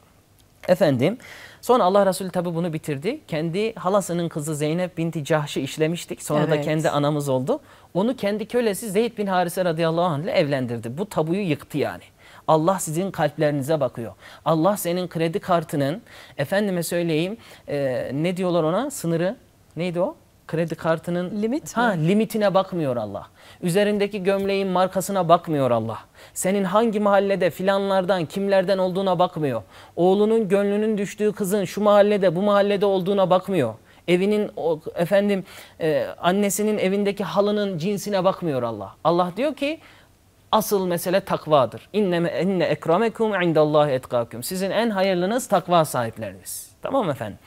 Efendim Sonra Allah Resulü tabi bunu bitirdi. Kendi halasının kızı Zeynep binti Cahş'ı işlemiştik. Sonra evet. da kendi anamız oldu. Onu kendi kölesi Zeyd bin Harise radıyallahu anh ile evlendirdi. Bu tabuyu yıktı yani. Allah sizin kalplerinize bakıyor. Allah senin kredi kartının, efendime söyleyeyim, e, ne diyorlar ona? Sınırı, neydi o? Kredi kartının Limit ha, limitine bakmıyor Allah. Üzerindeki gömleğin markasına bakmıyor Allah. Senin hangi mahallede filanlardan kimlerden olduğuna bakmıyor. Oğlunun gönlünün düştüğü kızın şu mahallede bu mahallede olduğuna bakmıyor. Evinin efendim e, annesinin evindeki halının cinsine bakmıyor Allah. Allah diyor ki asıl mesele takvadır. İnne inne ekramekum indallahi etkakum. Sizin en hayırlınız takva sahipleriniz. Tamam efendim.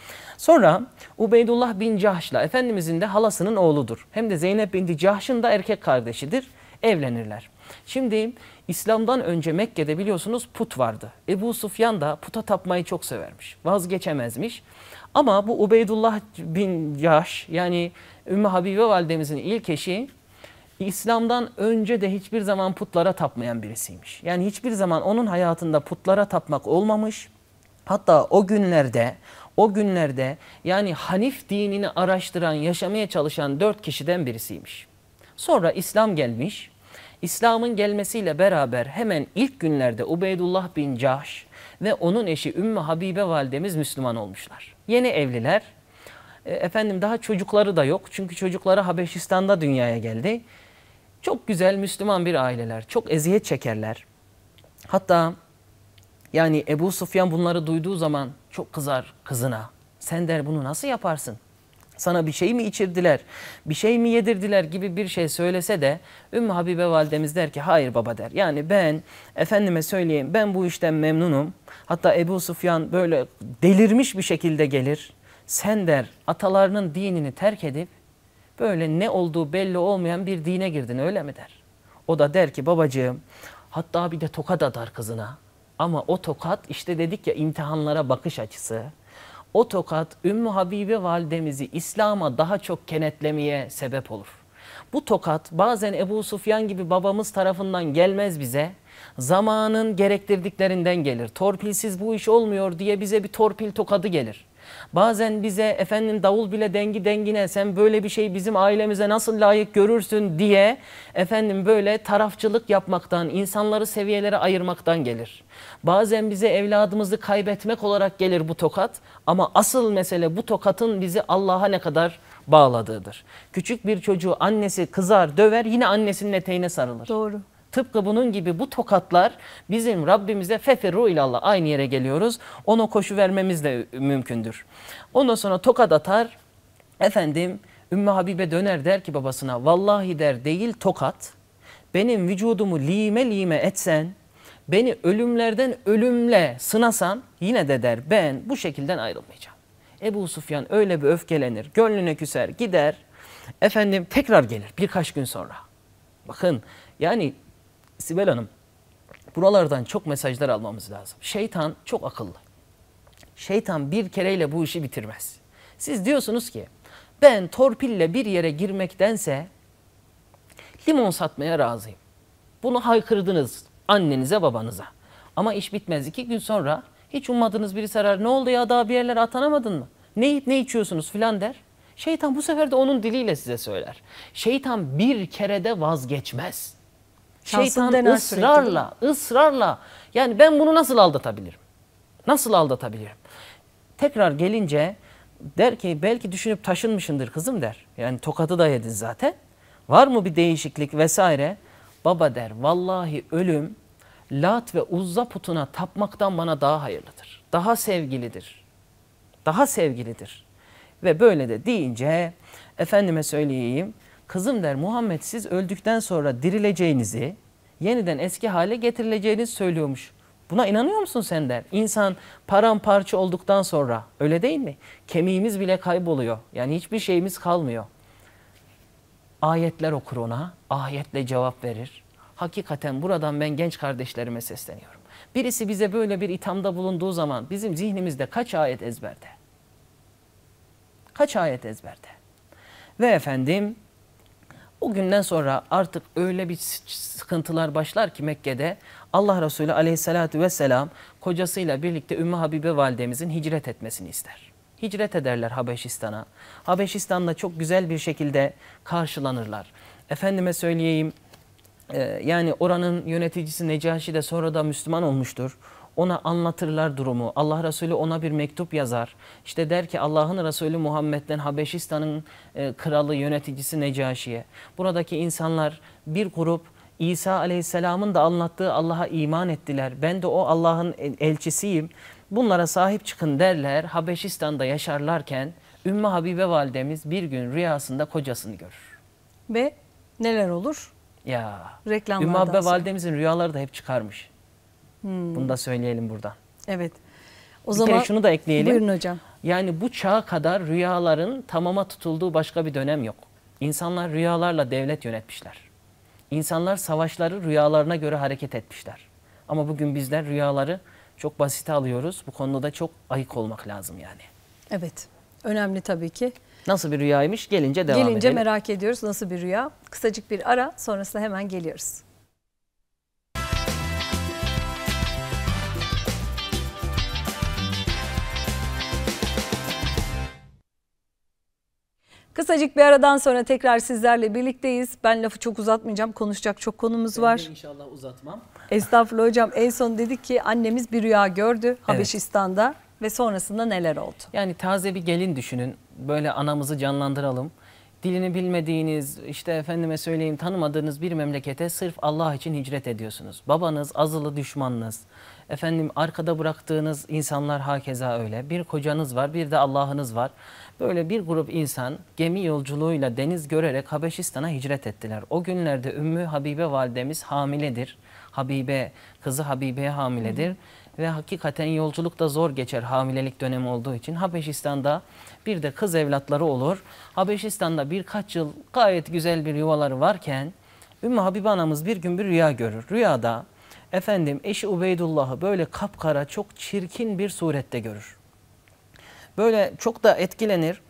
Sonra Ubeydullah bin Cahş'la Efendimizin de halasının oğludur. Hem de Zeynep binti Cahş'ın da erkek kardeşidir. Evlenirler. Şimdi İslam'dan önce Mekke'de biliyorsunuz put vardı. Ebu Sufyan da puta tapmayı çok severmiş. Vazgeçemezmiş. Ama bu Ubeydullah bin Cahş yani Ümmü Habibe validemizin ilk eşi İslam'dan önce de hiçbir zaman putlara tapmayan birisiymiş. Yani hiçbir zaman onun hayatında putlara tapmak olmamış. Hatta o günlerde o günlerde yani Hanif dinini araştıran, yaşamaya çalışan dört kişiden birisiymiş. Sonra İslam gelmiş. İslam'ın gelmesiyle beraber hemen ilk günlerde Ubeydullah bin Cahş ve onun eşi Ümmü Habibe validemiz Müslüman olmuşlar. Yeni evliler. E, efendim daha çocukları da yok. Çünkü çocukları Habeşistan'da dünyaya geldi. Çok güzel Müslüman bir aileler. Çok eziyet çekerler. Hatta yani Ebu Sufyan bunları duyduğu zaman çok kızar kızına. Sen der bunu nasıl yaparsın? Sana bir şey mi içirdiler, bir şey mi yedirdiler gibi bir şey söylese de Ümmü Habibe validemiz der ki hayır baba der. Yani ben efendime söyleyeyim ben bu işten memnunum. Hatta Ebu Sufyan böyle delirmiş bir şekilde gelir. Sen der atalarının dinini terk edip böyle ne olduğu belli olmayan bir dine girdin öyle mi der. O da der ki babacığım hatta bir de tokat atar kızına. Ama o tokat işte dedik ya imtihanlara bakış açısı. O tokat Ümmü Habibe validemizi İslam'a daha çok kenetlemeye sebep olur. Bu tokat bazen Ebu Sufyan gibi babamız tarafından gelmez bize. Zamanın gerektirdiklerinden gelir. Torpilsiz bu iş olmuyor diye bize bir torpil tokadı gelir. Bazen bize efendim davul bile dengi dengine sen böyle bir şey bizim ailemize nasıl layık görürsün diye efendim böyle tarafçılık yapmaktan, insanları seviyelere ayırmaktan gelir. Bazen bize evladımızı kaybetmek olarak gelir bu tokat ama asıl mesele bu tokatın bizi Allah'a ne kadar bağladığıdır. Küçük bir çocuğu annesi kızar, döver yine annesinin eteğine sarılır. Doğru. Tıpkı bunun gibi bu tokatlar bizim Rabbimize feferru Allah aynı yere geliyoruz. Ona koşu vermemiz de mümkündür. Ondan sonra tokat atar. Efendim Ümmü Habibe döner der ki babasına vallahi der değil tokat. Benim vücudumu lime lime etsen beni ölümlerden ölümle sınasan yine de der ben bu şekilden ayrılmayacağım. Ebu Sufyan öyle bir öfkelenir, gönlüne küser, gider. Efendim tekrar gelir birkaç gün sonra. Bakın yani Sibel Hanım, buralardan çok mesajlar almamız lazım. Şeytan çok akıllı. Şeytan bir kereyle bu işi bitirmez. Siz diyorsunuz ki ben torpille bir yere girmektense limon satmaya razıyım. Bunu haykırdınız annenize babanıza. Ama iş bitmez iki gün sonra hiç ummadığınız biri sarar. Ne oldu ya daha bir yerlere atanamadın mı? Ne, ne içiyorsunuz filan der. Şeytan bu sefer de onun diliyle size söyler. Şeytan bir kerede vazgeçmez. Şeytan ısrarla, ısrarla. Yani ben bunu nasıl aldatabilirim? Nasıl aldatabilirim? Tekrar gelince der ki belki düşünüp taşınmışındır kızım der. Yani tokadı da yedin zaten. Var mı bir değişiklik vesaire? Baba der vallahi ölüm Lat ve Uzza putuna tapmaktan bana daha hayırlıdır. Daha sevgilidir. Daha sevgilidir. Ve böyle de deyince efendime söyleyeyim Kızım der Muhammed siz öldükten sonra dirileceğinizi, yeniden eski hale getirileceğinizi söylüyormuş. Buna inanıyor musun sen der. İnsan paramparça olduktan sonra öyle değil mi? Kemiğimiz bile kayboluyor. Yani hiçbir şeyimiz kalmıyor. Ayetler okur ona, ayetle cevap verir. Hakikaten buradan ben genç kardeşlerime sesleniyorum. Birisi bize böyle bir ithamda bulunduğu zaman bizim zihnimizde kaç ayet ezberde? Kaç ayet ezberde? Ve efendim o günden sonra artık öyle bir sıkıntılar başlar ki Mekke'de Allah Resulü aleyhissalatü vesselam kocasıyla birlikte Ümmü Habibe validemizin hicret etmesini ister. Hicret ederler Habeşistan'a. Habeşistan'da çok güzel bir şekilde karşılanırlar. Efendime söyleyeyim e, yani oranın yöneticisi Necaşi de sonra da Müslüman olmuştur ona anlatırlar durumu. Allah Resulü ona bir mektup yazar. İşte der ki Allah'ın Resulü Muhammed'den Habeşistan'ın e, kralı yöneticisi Necaşi'ye. Buradaki insanlar bir grup İsa Aleyhisselam'ın da anlattığı Allah'a iman ettiler. Ben de o Allah'ın elçisiyim. Bunlara sahip çıkın derler. Habeşistan'da yaşarlarken Ümmü Habibe validemiz bir gün rüyasında kocasını görür. Ve neler olur? Ya. Reklamlardan Ümmü Habibe validemizin rüyaları da hep çıkarmış. Hmm. Bunu da söyleyelim buradan. Evet. O bir zaman kere şunu da ekleyelim. Buyurun hocam. Yani bu çağa kadar rüyaların tamama tutulduğu başka bir dönem yok. İnsanlar rüyalarla devlet yönetmişler. İnsanlar savaşları rüyalarına göre hareket etmişler. Ama bugün bizler rüyaları çok basite alıyoruz. Bu konuda çok ayık olmak lazım yani. Evet. Önemli tabii ki. Nasıl bir rüyaymış gelince devam gelince edelim. Gelince merak ediyoruz nasıl bir rüya. Kısacık bir ara sonrasında hemen geliyoruz. Kısacık bir aradan sonra tekrar sizlerle birlikteyiz. Ben lafı çok uzatmayacağım. Konuşacak çok konumuz ben var. İnşallah uzatmam. Estağfurullah hocam. En son dedik ki annemiz bir rüya gördü Habeşistan'da evet. ve sonrasında neler oldu? Yani taze bir gelin düşünün. Böyle anamızı canlandıralım. Dilini bilmediğiniz, işte efendime söyleyeyim tanımadığınız bir memlekete sırf Allah için hicret ediyorsunuz. Babanız, azılı düşmanınız, efendim arkada bıraktığınız insanlar hakeza öyle. Bir kocanız var, bir de Allah'ınız var. Böyle bir grup insan gemi yolculuğuyla deniz görerek Habeşistan'a hicret ettiler. O günlerde Ümmü Habibe validemiz hamiledir. Habibe, kızı Habibe hamiledir. Hı. Ve hakikaten yolculuk da zor geçer hamilelik dönemi olduğu için. Habeşistan'da bir de kız evlatları olur. Habeşistan'da birkaç yıl gayet güzel bir yuvaları varken Ümmü Habibe anamız bir gün bir rüya görür. Rüyada efendim eşi Ubeydullah'ı böyle kapkara çok çirkin bir surette görür. Böyle çok da etkilenir.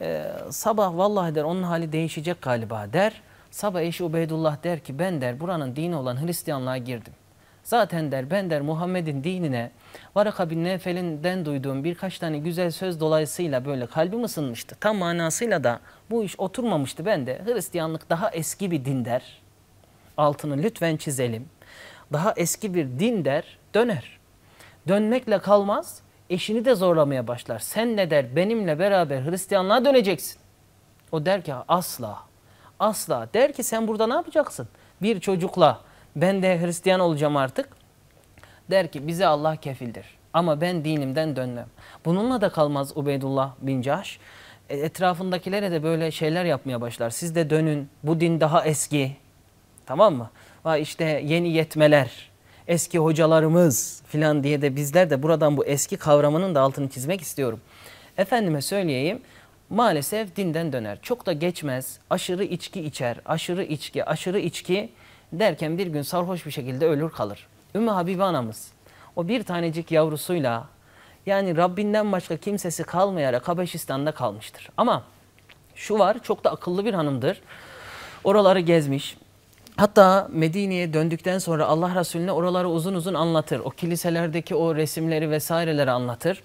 Ee, sabah vallahi der onun hali değişecek galiba der. Sabah eşi Ubeydullah der ki ben der buranın dini olan Hristiyanlığa girdim. Zaten der ben der Muhammed'in dinine Varaka bin Nefel'inden duyduğum birkaç tane güzel söz dolayısıyla böyle kalbim ısınmıştı. Tam manasıyla da bu iş oturmamıştı. Ben de Hristiyanlık daha eski bir din der. Altını lütfen çizelim. Daha eski bir din der döner. Dönmekle kalmaz eşini de zorlamaya başlar. Sen ne der benimle beraber Hristiyanlığa döneceksin. O der ki asla asla der ki sen burada ne yapacaksın? Bir çocukla ben de Hristiyan olacağım artık. Der ki bize Allah kefildir ama ben dinimden dönmem. Bununla da kalmaz Ubeydullah bin Caş. E, etrafındakilere de böyle şeyler yapmaya başlar. Siz de dönün bu din daha eski tamam mı? Ha işte yeni yetmeler eski hocalarımız filan diye de bizler de buradan bu eski kavramının da altını çizmek istiyorum. Efendime söyleyeyim maalesef dinden döner. Çok da geçmez aşırı içki içer, aşırı içki, aşırı içki derken bir gün sarhoş bir şekilde ölür kalır. Ümmü Habibe anamız o bir tanecik yavrusuyla yani Rabbinden başka kimsesi kalmayarak Habeşistan'da kalmıştır. Ama şu var çok da akıllı bir hanımdır. Oraları gezmiş, Hatta Medine'ye döndükten sonra Allah Resulüne oraları uzun uzun anlatır. O kiliselerdeki o resimleri vesaireleri anlatır.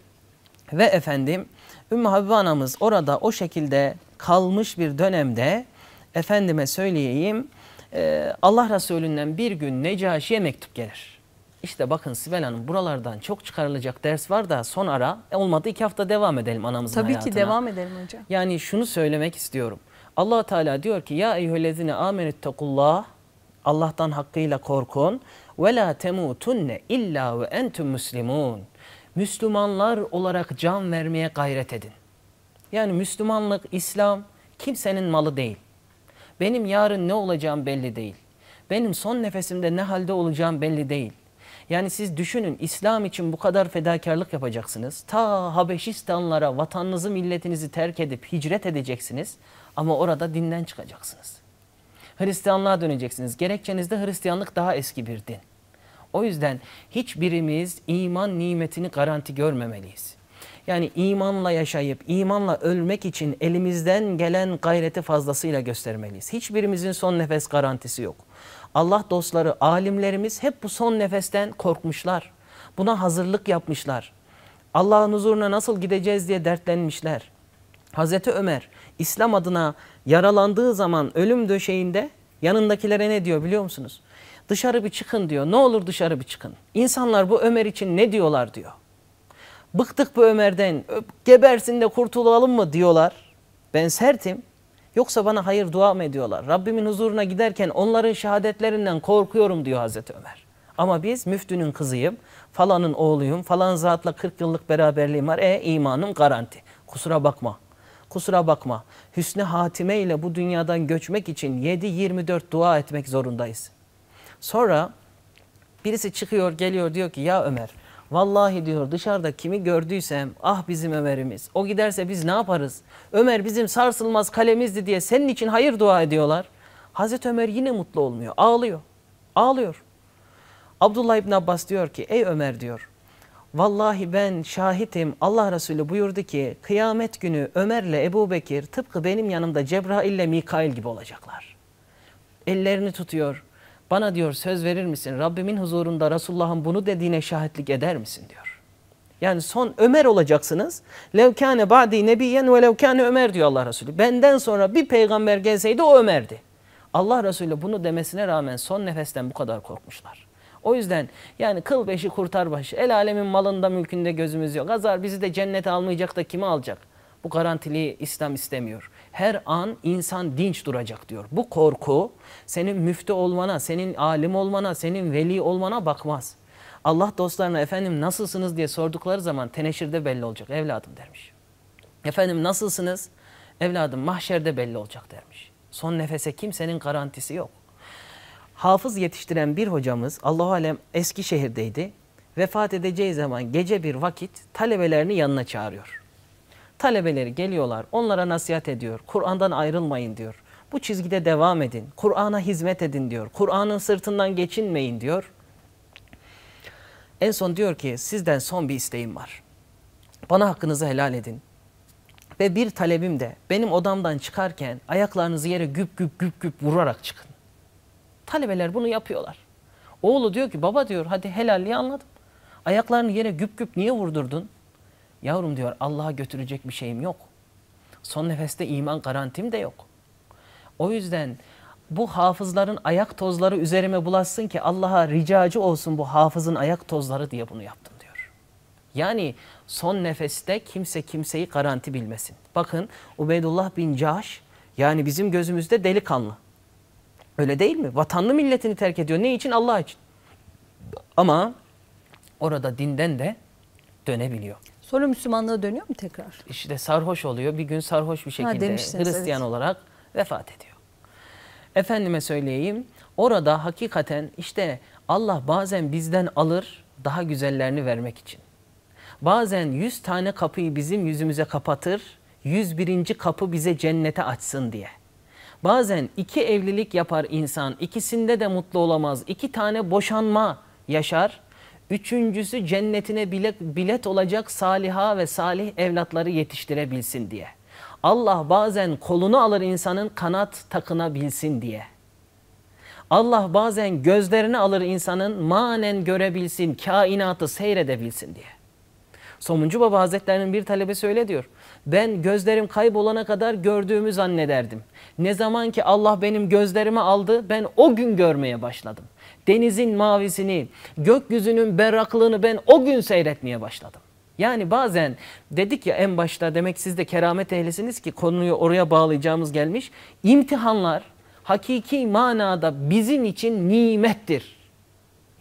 Ve efendim Ümmü Habibe anamız orada o şekilde kalmış bir dönemde efendime söyleyeyim e, Allah Resulü'nden bir gün Necaşi'ye mektup gelir. İşte bakın Sibel Hanım buralardan çok çıkarılacak ders var da son ara e, olmadı iki hafta devam edelim anamızın Tabii hayatına. Tabii ki devam edelim hocam. Yani şunu söylemek istiyorum. allah Teala diyor ki ya eyyühellezine amenüttekullah Allah'tan hakkıyla korkun. Ve la temutunne illa ve entum muslimun. Müslümanlar olarak can vermeye gayret edin. Yani Müslümanlık, İslam kimsenin malı değil. Benim yarın ne olacağım belli değil. Benim son nefesimde ne halde olacağım belli değil. Yani siz düşünün İslam için bu kadar fedakarlık yapacaksınız. Ta Habeşistanlara vatanınızı milletinizi terk edip hicret edeceksiniz. Ama orada dinden çıkacaksınız. Hristiyanlığa döneceksiniz. Gerekçenizde Hristiyanlık daha eski bir din. O yüzden hiçbirimiz iman nimetini garanti görmemeliyiz. Yani imanla yaşayıp imanla ölmek için elimizden gelen gayreti fazlasıyla göstermeliyiz. Hiçbirimizin son nefes garantisi yok. Allah dostları, alimlerimiz hep bu son nefesten korkmuşlar. Buna hazırlık yapmışlar. Allah'ın huzuruna nasıl gideceğiz diye dertlenmişler. Hazreti Ömer İslam adına yaralandığı zaman ölüm döşeğinde yanındakilere ne diyor biliyor musunuz? Dışarı bir çıkın diyor. Ne olur dışarı bir çıkın. İnsanlar bu Ömer için ne diyorlar diyor. Bıktık bu Ömer'den. Gebersin de kurtulalım mı diyorlar. Ben sertim. Yoksa bana hayır dua mı ediyorlar? Rabbimin huzuruna giderken onların şehadetlerinden korkuyorum diyor Hazreti Ömer. Ama biz müftünün kızıyım, falanın oğluyum, falan zatla 40 yıllık beraberliğim var. E imanım garanti. Kusura bakma kusura bakma. Hüsnü hatime ile bu dünyadan göçmek için 7-24 dua etmek zorundayız. Sonra birisi çıkıyor geliyor diyor ki ya Ömer vallahi diyor dışarıda kimi gördüysem ah bizim Ömer'imiz o giderse biz ne yaparız? Ömer bizim sarsılmaz kalemizdi diye senin için hayır dua ediyorlar. Hazreti Ömer yine mutlu olmuyor ağlıyor ağlıyor. Abdullah İbn Abbas diyor ki ey Ömer diyor Vallahi ben şahitim Allah Resulü buyurdu ki kıyamet günü Ömer'le Ebu Bekir tıpkı benim yanımda Cebrail ile Mikail gibi olacaklar. Ellerini tutuyor bana diyor söz verir misin Rabbimin huzurunda Resulullah'ın bunu dediğine şahitlik eder misin diyor. Yani son Ömer olacaksınız. Levkane ba'di nebiyen ve levkane Ömer diyor Allah Resulü. Benden sonra bir peygamber gelseydi o Ömer'di. Allah Resulü bunu demesine rağmen son nefesten bu kadar korkmuşlar. O yüzden yani kıl beşi kurtar başı. El alemin malında mülkünde gözümüz yok. Azar bizi de cennete almayacak da kime alacak? Bu garantiliği İslam istemiyor. Her an insan dinç duracak diyor. Bu korku senin müftü olmana, senin alim olmana, senin veli olmana bakmaz. Allah dostlarına efendim nasılsınız diye sordukları zaman teneşirde belli olacak evladım dermiş. Efendim nasılsınız? Evladım mahşerde belli olacak dermiş. Son nefese kimsenin garantisi yok hafız yetiştiren bir hocamız Allahu alem Eskişehir'deydi. Vefat edeceği zaman gece bir vakit talebelerini yanına çağırıyor. Talebeleri geliyorlar, onlara nasihat ediyor. Kur'an'dan ayrılmayın diyor. Bu çizgide devam edin. Kur'an'a hizmet edin diyor. Kur'an'ın sırtından geçinmeyin diyor. En son diyor ki sizden son bir isteğim var. Bana hakkınızı helal edin. Ve bir talebim de benim odamdan çıkarken ayaklarınızı yere güp güp güp güp vurarak çıkın. Talebeler bunu yapıyorlar. Oğlu diyor ki baba diyor hadi helalliği anladım. Ayaklarını yere güp güp niye vurdurdun? Yavrum diyor Allah'a götürecek bir şeyim yok. Son nefeste iman garantim de yok. O yüzden bu hafızların ayak tozları üzerime bulaşsın ki Allah'a ricacı olsun bu hafızın ayak tozları diye bunu yaptım diyor. Yani son nefeste kimse kimseyi garanti bilmesin. Bakın Ubeydullah bin Caş yani bizim gözümüzde delikanlı. Öyle değil mi? Vatanlı milletini terk ediyor. Ne için? Allah için. Ama orada dinden de dönebiliyor. Sonra Müslümanlığa dönüyor mu tekrar? İşte sarhoş oluyor. Bir gün sarhoş bir şekilde ha, Hristiyan evet. olarak vefat ediyor. Efendime söyleyeyim. Orada hakikaten işte Allah bazen bizden alır daha güzellerini vermek için. Bazen yüz tane kapıyı bizim yüzümüze kapatır. Yüz birinci kapı bize cennete açsın diye. Bazen iki evlilik yapar insan, ikisinde de mutlu olamaz. İki tane boşanma yaşar. Üçüncüsü cennetine bilet, bilet olacak saliha ve salih evlatları yetiştirebilsin diye. Allah bazen kolunu alır insanın kanat takınabilsin diye. Allah bazen gözlerini alır insanın manen görebilsin, kainatı seyredebilsin diye. Somuncu Baba Hazretlerinin bir talebesi öyle diyor. Ben gözlerim kaybolana kadar gördüğümü zannederdim. Ne zaman ki Allah benim gözlerimi aldı ben o gün görmeye başladım. Denizin mavisini, gökyüzünün berraklığını ben o gün seyretmeye başladım. Yani bazen dedik ya en başta demek siz de keramet ehlisiniz ki konuyu oraya bağlayacağımız gelmiş. İmtihanlar hakiki manada bizim için nimettir.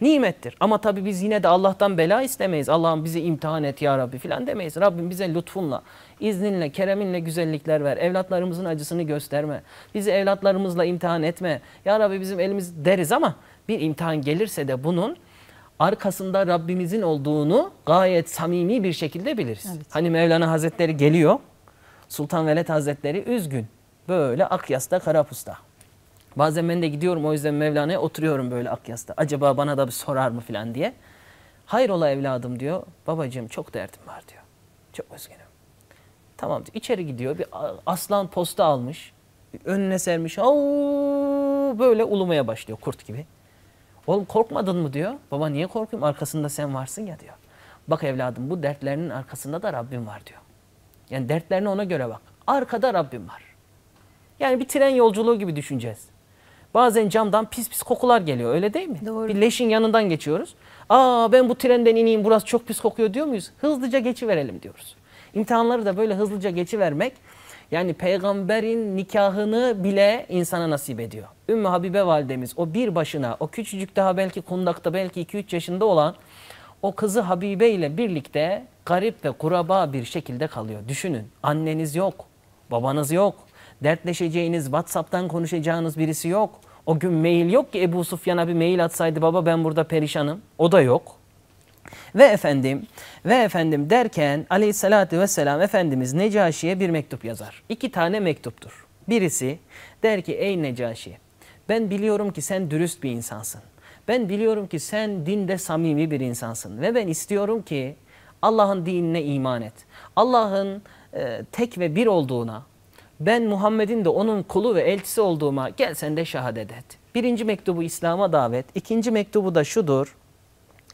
Nimettir. Ama tabi biz yine de Allah'tan bela istemeyiz. Allah'ım bizi imtihan et ya Rabbi filan demeyiz. Rabbim bize lütfunla, izninle, kereminle güzellikler ver. Evlatlarımızın acısını gösterme. Bizi evlatlarımızla imtihan etme. Ya Rabbi bizim elimiz deriz ama bir imtihan gelirse de bunun arkasında Rabbimizin olduğunu gayet samimi bir şekilde biliriz. Evet. Hani Mevlana Hazretleri geliyor. Sultan Veled Hazretleri üzgün. Böyle akyasta karapusta. Bazen ben de gidiyorum o yüzden Mevlana'ya oturuyorum böyle Akyas'ta. Acaba bana da bir sorar mı filan diye. Hayır ola evladım diyor. Babacığım çok derdim var diyor. Çok özgürüm. Tamam diyor. İçeri gidiyor. Bir aslan posta almış. Önüne sermiş. Au böyle ulumaya başlıyor kurt gibi. Oğlum korkmadın mı diyor. Baba niye korkayım arkasında sen varsın ya diyor. Bak evladım bu dertlerinin arkasında da Rabbim var diyor. Yani dertlerine ona göre bak. Arkada Rabbim var. Yani bir tren yolculuğu gibi düşüneceğiz. Bazen camdan pis pis kokular geliyor öyle değil mi? Doğru. Bir leşin yanından geçiyoruz. Aa ben bu trenden ineyim burası çok pis kokuyor diyor muyuz? Hızlıca geçiverelim diyoruz. İmtihanları da böyle hızlıca geçivermek yani peygamberin nikahını bile insana nasip ediyor. Ümmü Habibe validemiz o bir başına o küçücük daha belki kundakta belki 2-3 yaşında olan o kızı Habibe ile birlikte garip ve kuraba bir şekilde kalıyor. Düşünün anneniz yok, babanız yok, dertleşeceğiniz, WhatsApp'tan konuşacağınız birisi yok. O gün mail yok ki Ebu Sufyan'a bir mail atsaydı baba ben burada perişanım. O da yok. Ve efendim ve efendim derken aleyhissalatü vesselam Efendimiz Necaşi'ye bir mektup yazar. İki tane mektuptur. Birisi der ki ey Necaşi ben biliyorum ki sen dürüst bir insansın. Ben biliyorum ki sen dinde samimi bir insansın. Ve ben istiyorum ki Allah'ın dinine iman et. Allah'ın e, tek ve bir olduğuna, ben Muhammed'in de onun kulu ve elçisi olduğuma gel sen de şehadet et. Birinci mektubu İslam'a davet, ikinci mektubu da şudur.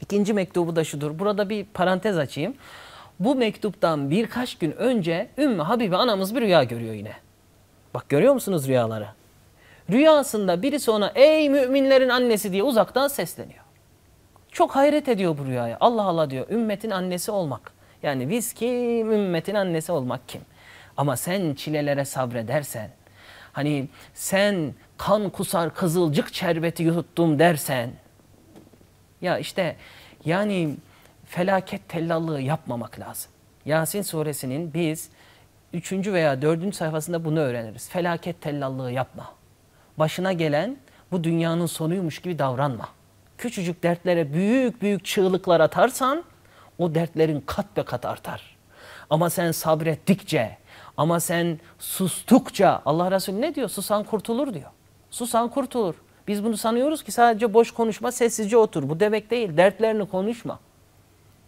İkinci mektubu da şudur. Burada bir parantez açayım. Bu mektuptan birkaç gün önce Ümmü Habibe anamız bir rüya görüyor yine. Bak görüyor musunuz rüyaları? Rüyasında birisi ona ey müminlerin annesi diye uzaktan sesleniyor. Çok hayret ediyor bu rüyaya. Allah Allah diyor ümmetin annesi olmak. Yani biz kim ümmetin annesi olmak kim? Ama sen çilelere sabredersen, hani sen kan kusar kızılcık şerbeti yuttum dersen, ya işte yani felaket tellallığı yapmamak lazım. Yasin suresinin biz üçüncü veya dördüncü sayfasında bunu öğreniriz. Felaket tellallığı yapma. Başına gelen bu dünyanın sonuymuş gibi davranma. Küçücük dertlere büyük büyük çığlıklar atarsan o dertlerin kat be kat artar. Ama sen sabrettikçe, ama sen sustukça Allah Resulü ne diyor? Susan kurtulur diyor. Susan kurtulur. Biz bunu sanıyoruz ki sadece boş konuşma, sessizce otur. Bu demek değil. Dertlerini konuşma.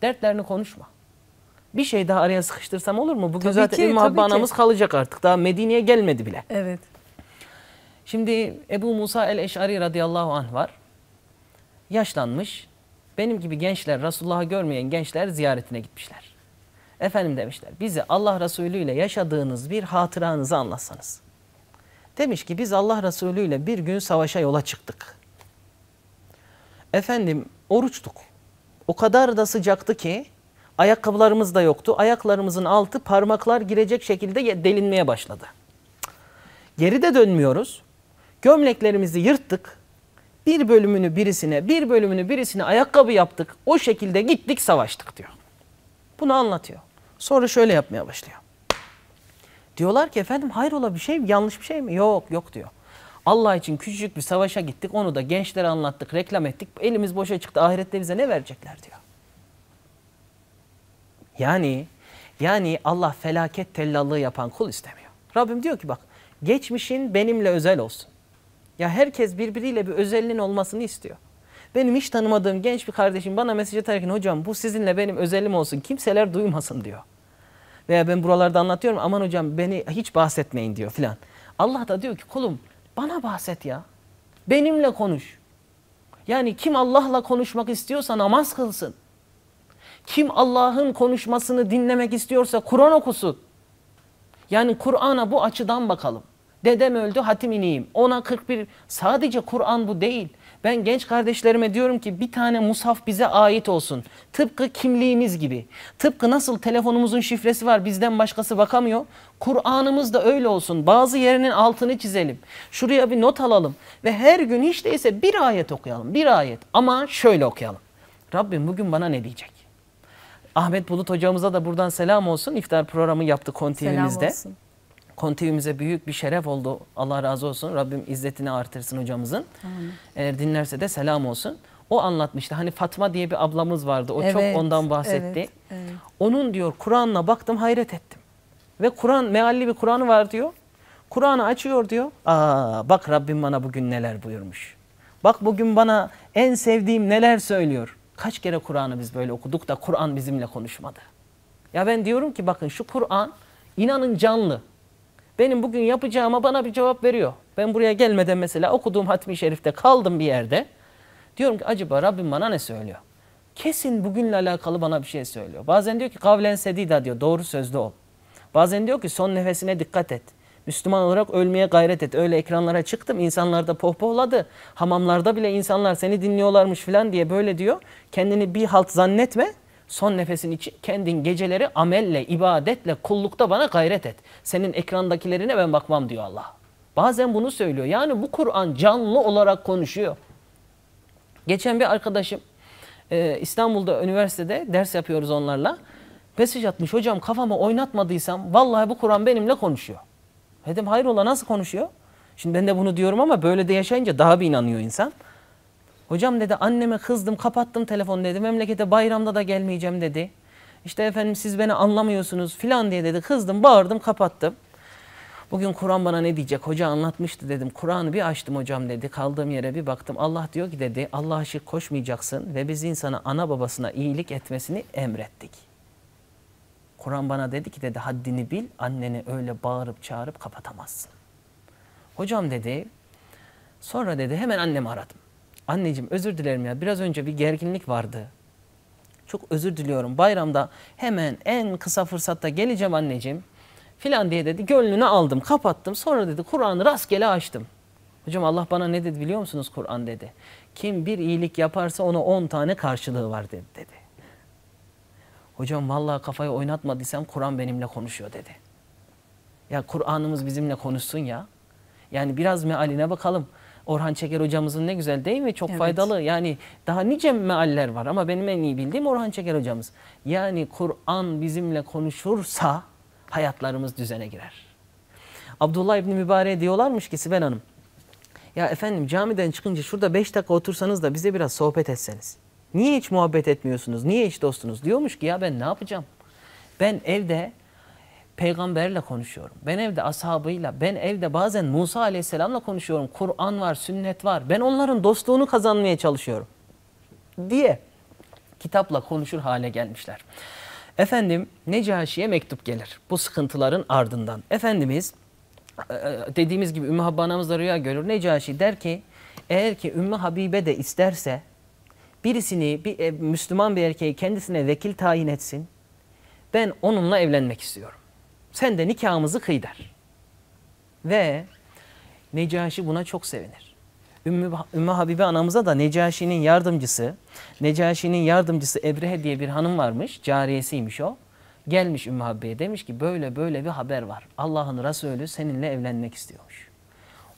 Dertlerini konuşma. Bir şey daha araya sıkıştırsam olur mu? Bugün tabii zaten ki, Ümmü anamız kalacak artık. Daha Medine'ye gelmedi bile. Evet. Şimdi Ebu Musa el-Eş'ari radıyallahu anh var. Yaşlanmış. Benim gibi gençler, Resulullah'ı görmeyen gençler ziyaretine gitmişler. Efendim demişler bize Allah Resulü ile yaşadığınız bir hatıranızı anlatsanız. Demiş ki biz Allah Resulü ile bir gün savaşa yola çıktık. Efendim oruçtuk. O kadar da sıcaktı ki ayakkabılarımız da yoktu. Ayaklarımızın altı parmaklar girecek şekilde delinmeye başladı. Geri de dönmüyoruz. Gömleklerimizi yırttık. Bir bölümünü birisine, bir bölümünü birisine ayakkabı yaptık. O şekilde gittik savaştık diyor. Bunu anlatıyor. Sonra şöyle yapmaya başlıyor. Diyorlar ki efendim hayrola bir şey mi yanlış bir şey mi? Yok yok diyor. Allah için küçücük bir savaşa gittik onu da gençlere anlattık reklam ettik elimiz boşa çıktı ahirette bize ne verecekler diyor. Yani yani Allah felaket tellallığı yapan kul istemiyor. Rabbim diyor ki bak geçmişin benimle özel olsun. Ya herkes birbiriyle bir özelliğin olmasını istiyor. Benim hiç tanımadığım genç bir kardeşim bana mesaj atarken hocam bu sizinle benim özelim olsun kimseler duymasın diyor. Veya ben buralarda anlatıyorum aman hocam beni hiç bahsetmeyin diyor filan. Allah da diyor ki kulum bana bahset ya. Benimle konuş. Yani kim Allah'la konuşmak istiyorsa namaz kılsın. Kim Allah'ın konuşmasını dinlemek istiyorsa Kur'an okusun. Yani Kur'an'a bu açıdan bakalım. Dedem öldü hatim ineyim. Ona 41 sadece Kur'an bu değil. Ben genç kardeşlerime diyorum ki bir tane mushaf bize ait olsun. Tıpkı kimliğimiz gibi. Tıpkı nasıl telefonumuzun şifresi var bizden başkası bakamıyor. Kur'an'ımız da öyle olsun. Bazı yerinin altını çizelim. Şuraya bir not alalım. Ve her gün hiç değilse bir ayet okuyalım. Bir ayet ama şöyle okuyalım. Rabbim bugün bana ne diyecek? Ahmet Bulut hocamıza da buradan selam olsun. İftar programı yaptı kontinimizde. Selam olsun kontivimize büyük bir şeref oldu. Allah razı olsun. Rabbim izzetini artırsın hocamızın. Amin. Eğer dinlerse de selam olsun. O anlatmıştı. Hani Fatma diye bir ablamız vardı. O evet, çok ondan bahsetti. Evet, evet. Onun diyor Kur'an'la baktım hayret ettim. Ve Kur'an mealli bir Kur'an'ı var diyor. Kur'an'ı açıyor diyor. Aa bak Rabbim bana bugün neler buyurmuş. Bak bugün bana en sevdiğim neler söylüyor. Kaç kere Kur'an'ı biz böyle okuduk da Kur'an bizimle konuşmadı. Ya ben diyorum ki bakın şu Kur'an inanın canlı benim bugün yapacağıma bana bir cevap veriyor. Ben buraya gelmeden mesela okuduğum Hatmi Şerif'te kaldım bir yerde. Diyorum ki acaba Rabbim bana ne söylüyor? Kesin bugünle alakalı bana bir şey söylüyor. Bazen diyor ki kavlen sedida diyor doğru sözde ol. Bazen diyor ki son nefesine dikkat et. Müslüman olarak ölmeye gayret et. Öyle ekranlara çıktım insanlar da pohpohladı. Hamamlarda bile insanlar seni dinliyorlarmış falan diye böyle diyor. Kendini bir halt zannetme. Son nefesin için kendin geceleri amelle, ibadetle, kullukta bana gayret et. Senin ekrandakilerine ben bakmam diyor Allah. Bazen bunu söylüyor. Yani bu Kur'an canlı olarak konuşuyor. Geçen bir arkadaşım e, İstanbul'da üniversitede ders yapıyoruz onlarla. Mesaj atmış hocam kafama oynatmadıysam vallahi bu Kur'an benimle konuşuyor. Dedim hayrola nasıl konuşuyor? Şimdi ben de bunu diyorum ama böyle de yaşayınca daha bir inanıyor insan. Hocam dedi anneme kızdım kapattım telefon dedi. Memlekete bayramda da gelmeyeceğim dedi. İşte efendim siz beni anlamıyorsunuz filan diye dedi. Kızdım bağırdım kapattım. Bugün Kur'an bana ne diyecek? Hoca anlatmıştı dedim. Kur'an'ı bir açtım hocam dedi. Kaldığım yere bir baktım. Allah diyor ki dedi Allah şirk koşmayacaksın ve biz insana ana babasına iyilik etmesini emrettik. Kur'an bana dedi ki dedi haddini bil anneni öyle bağırıp çağırıp kapatamazsın. Hocam dedi sonra dedi hemen annemi aradım. Anneciğim özür dilerim ya biraz önce bir gerginlik vardı. Çok özür diliyorum bayramda hemen en kısa fırsatta geleceğim anneciğim. Filan diye dedi gönlünü aldım kapattım sonra dedi Kur'an'ı rastgele açtım. Hocam Allah bana ne dedi biliyor musunuz Kur'an dedi. Kim bir iyilik yaparsa ona on tane karşılığı var dedi. dedi. Hocam vallahi kafayı oynatmadıysam Kur'an benimle konuşuyor dedi. Ya Kur'an'ımız bizimle konuşsun ya. Yani biraz mealine bakalım. Orhan Çeker hocamızın ne güzel değil mi? Çok evet. faydalı. Yani daha nice mealler var ama benim en iyi bildiğim Orhan Çeker hocamız. Yani Kur'an bizimle konuşursa hayatlarımız düzene girer. Abdullah İbni Mübareğe diyorlarmış ki Sibel Hanım. Ya efendim camiden çıkınca şurada beş dakika otursanız da bize biraz sohbet etseniz. Niye hiç muhabbet etmiyorsunuz? Niye hiç dostunuz? Diyormuş ki ya ben ne yapacağım? Ben evde peygamberle konuşuyorum. Ben evde ashabıyla, ben evde bazen Musa aleyhisselamla konuşuyorum. Kur'an var, sünnet var. Ben onların dostluğunu kazanmaya çalışıyorum. Diye kitapla konuşur hale gelmişler. Efendim Necaşi'ye mektup gelir bu sıkıntıların ardından. Efendimiz e, e, dediğimiz gibi Ümmü Habbana'mız da rüya görür. Necaşi der ki eğer ki Ümmü Habibe de isterse birisini bir e, Müslüman bir erkeği kendisine vekil tayin etsin. Ben onunla evlenmek istiyorum. Sen de nikahımızı kıy der. Ve Necaşi buna çok sevinir. Ümmü, Ümmü Habibe anamıza da Necaşi'nin yardımcısı, Necaşi'nin yardımcısı Ebrehe diye bir hanım varmış, cariyesiymiş o. Gelmiş Ümmü Habibe'ye demiş ki böyle böyle bir haber var. Allah'ın Resulü seninle evlenmek istiyormuş.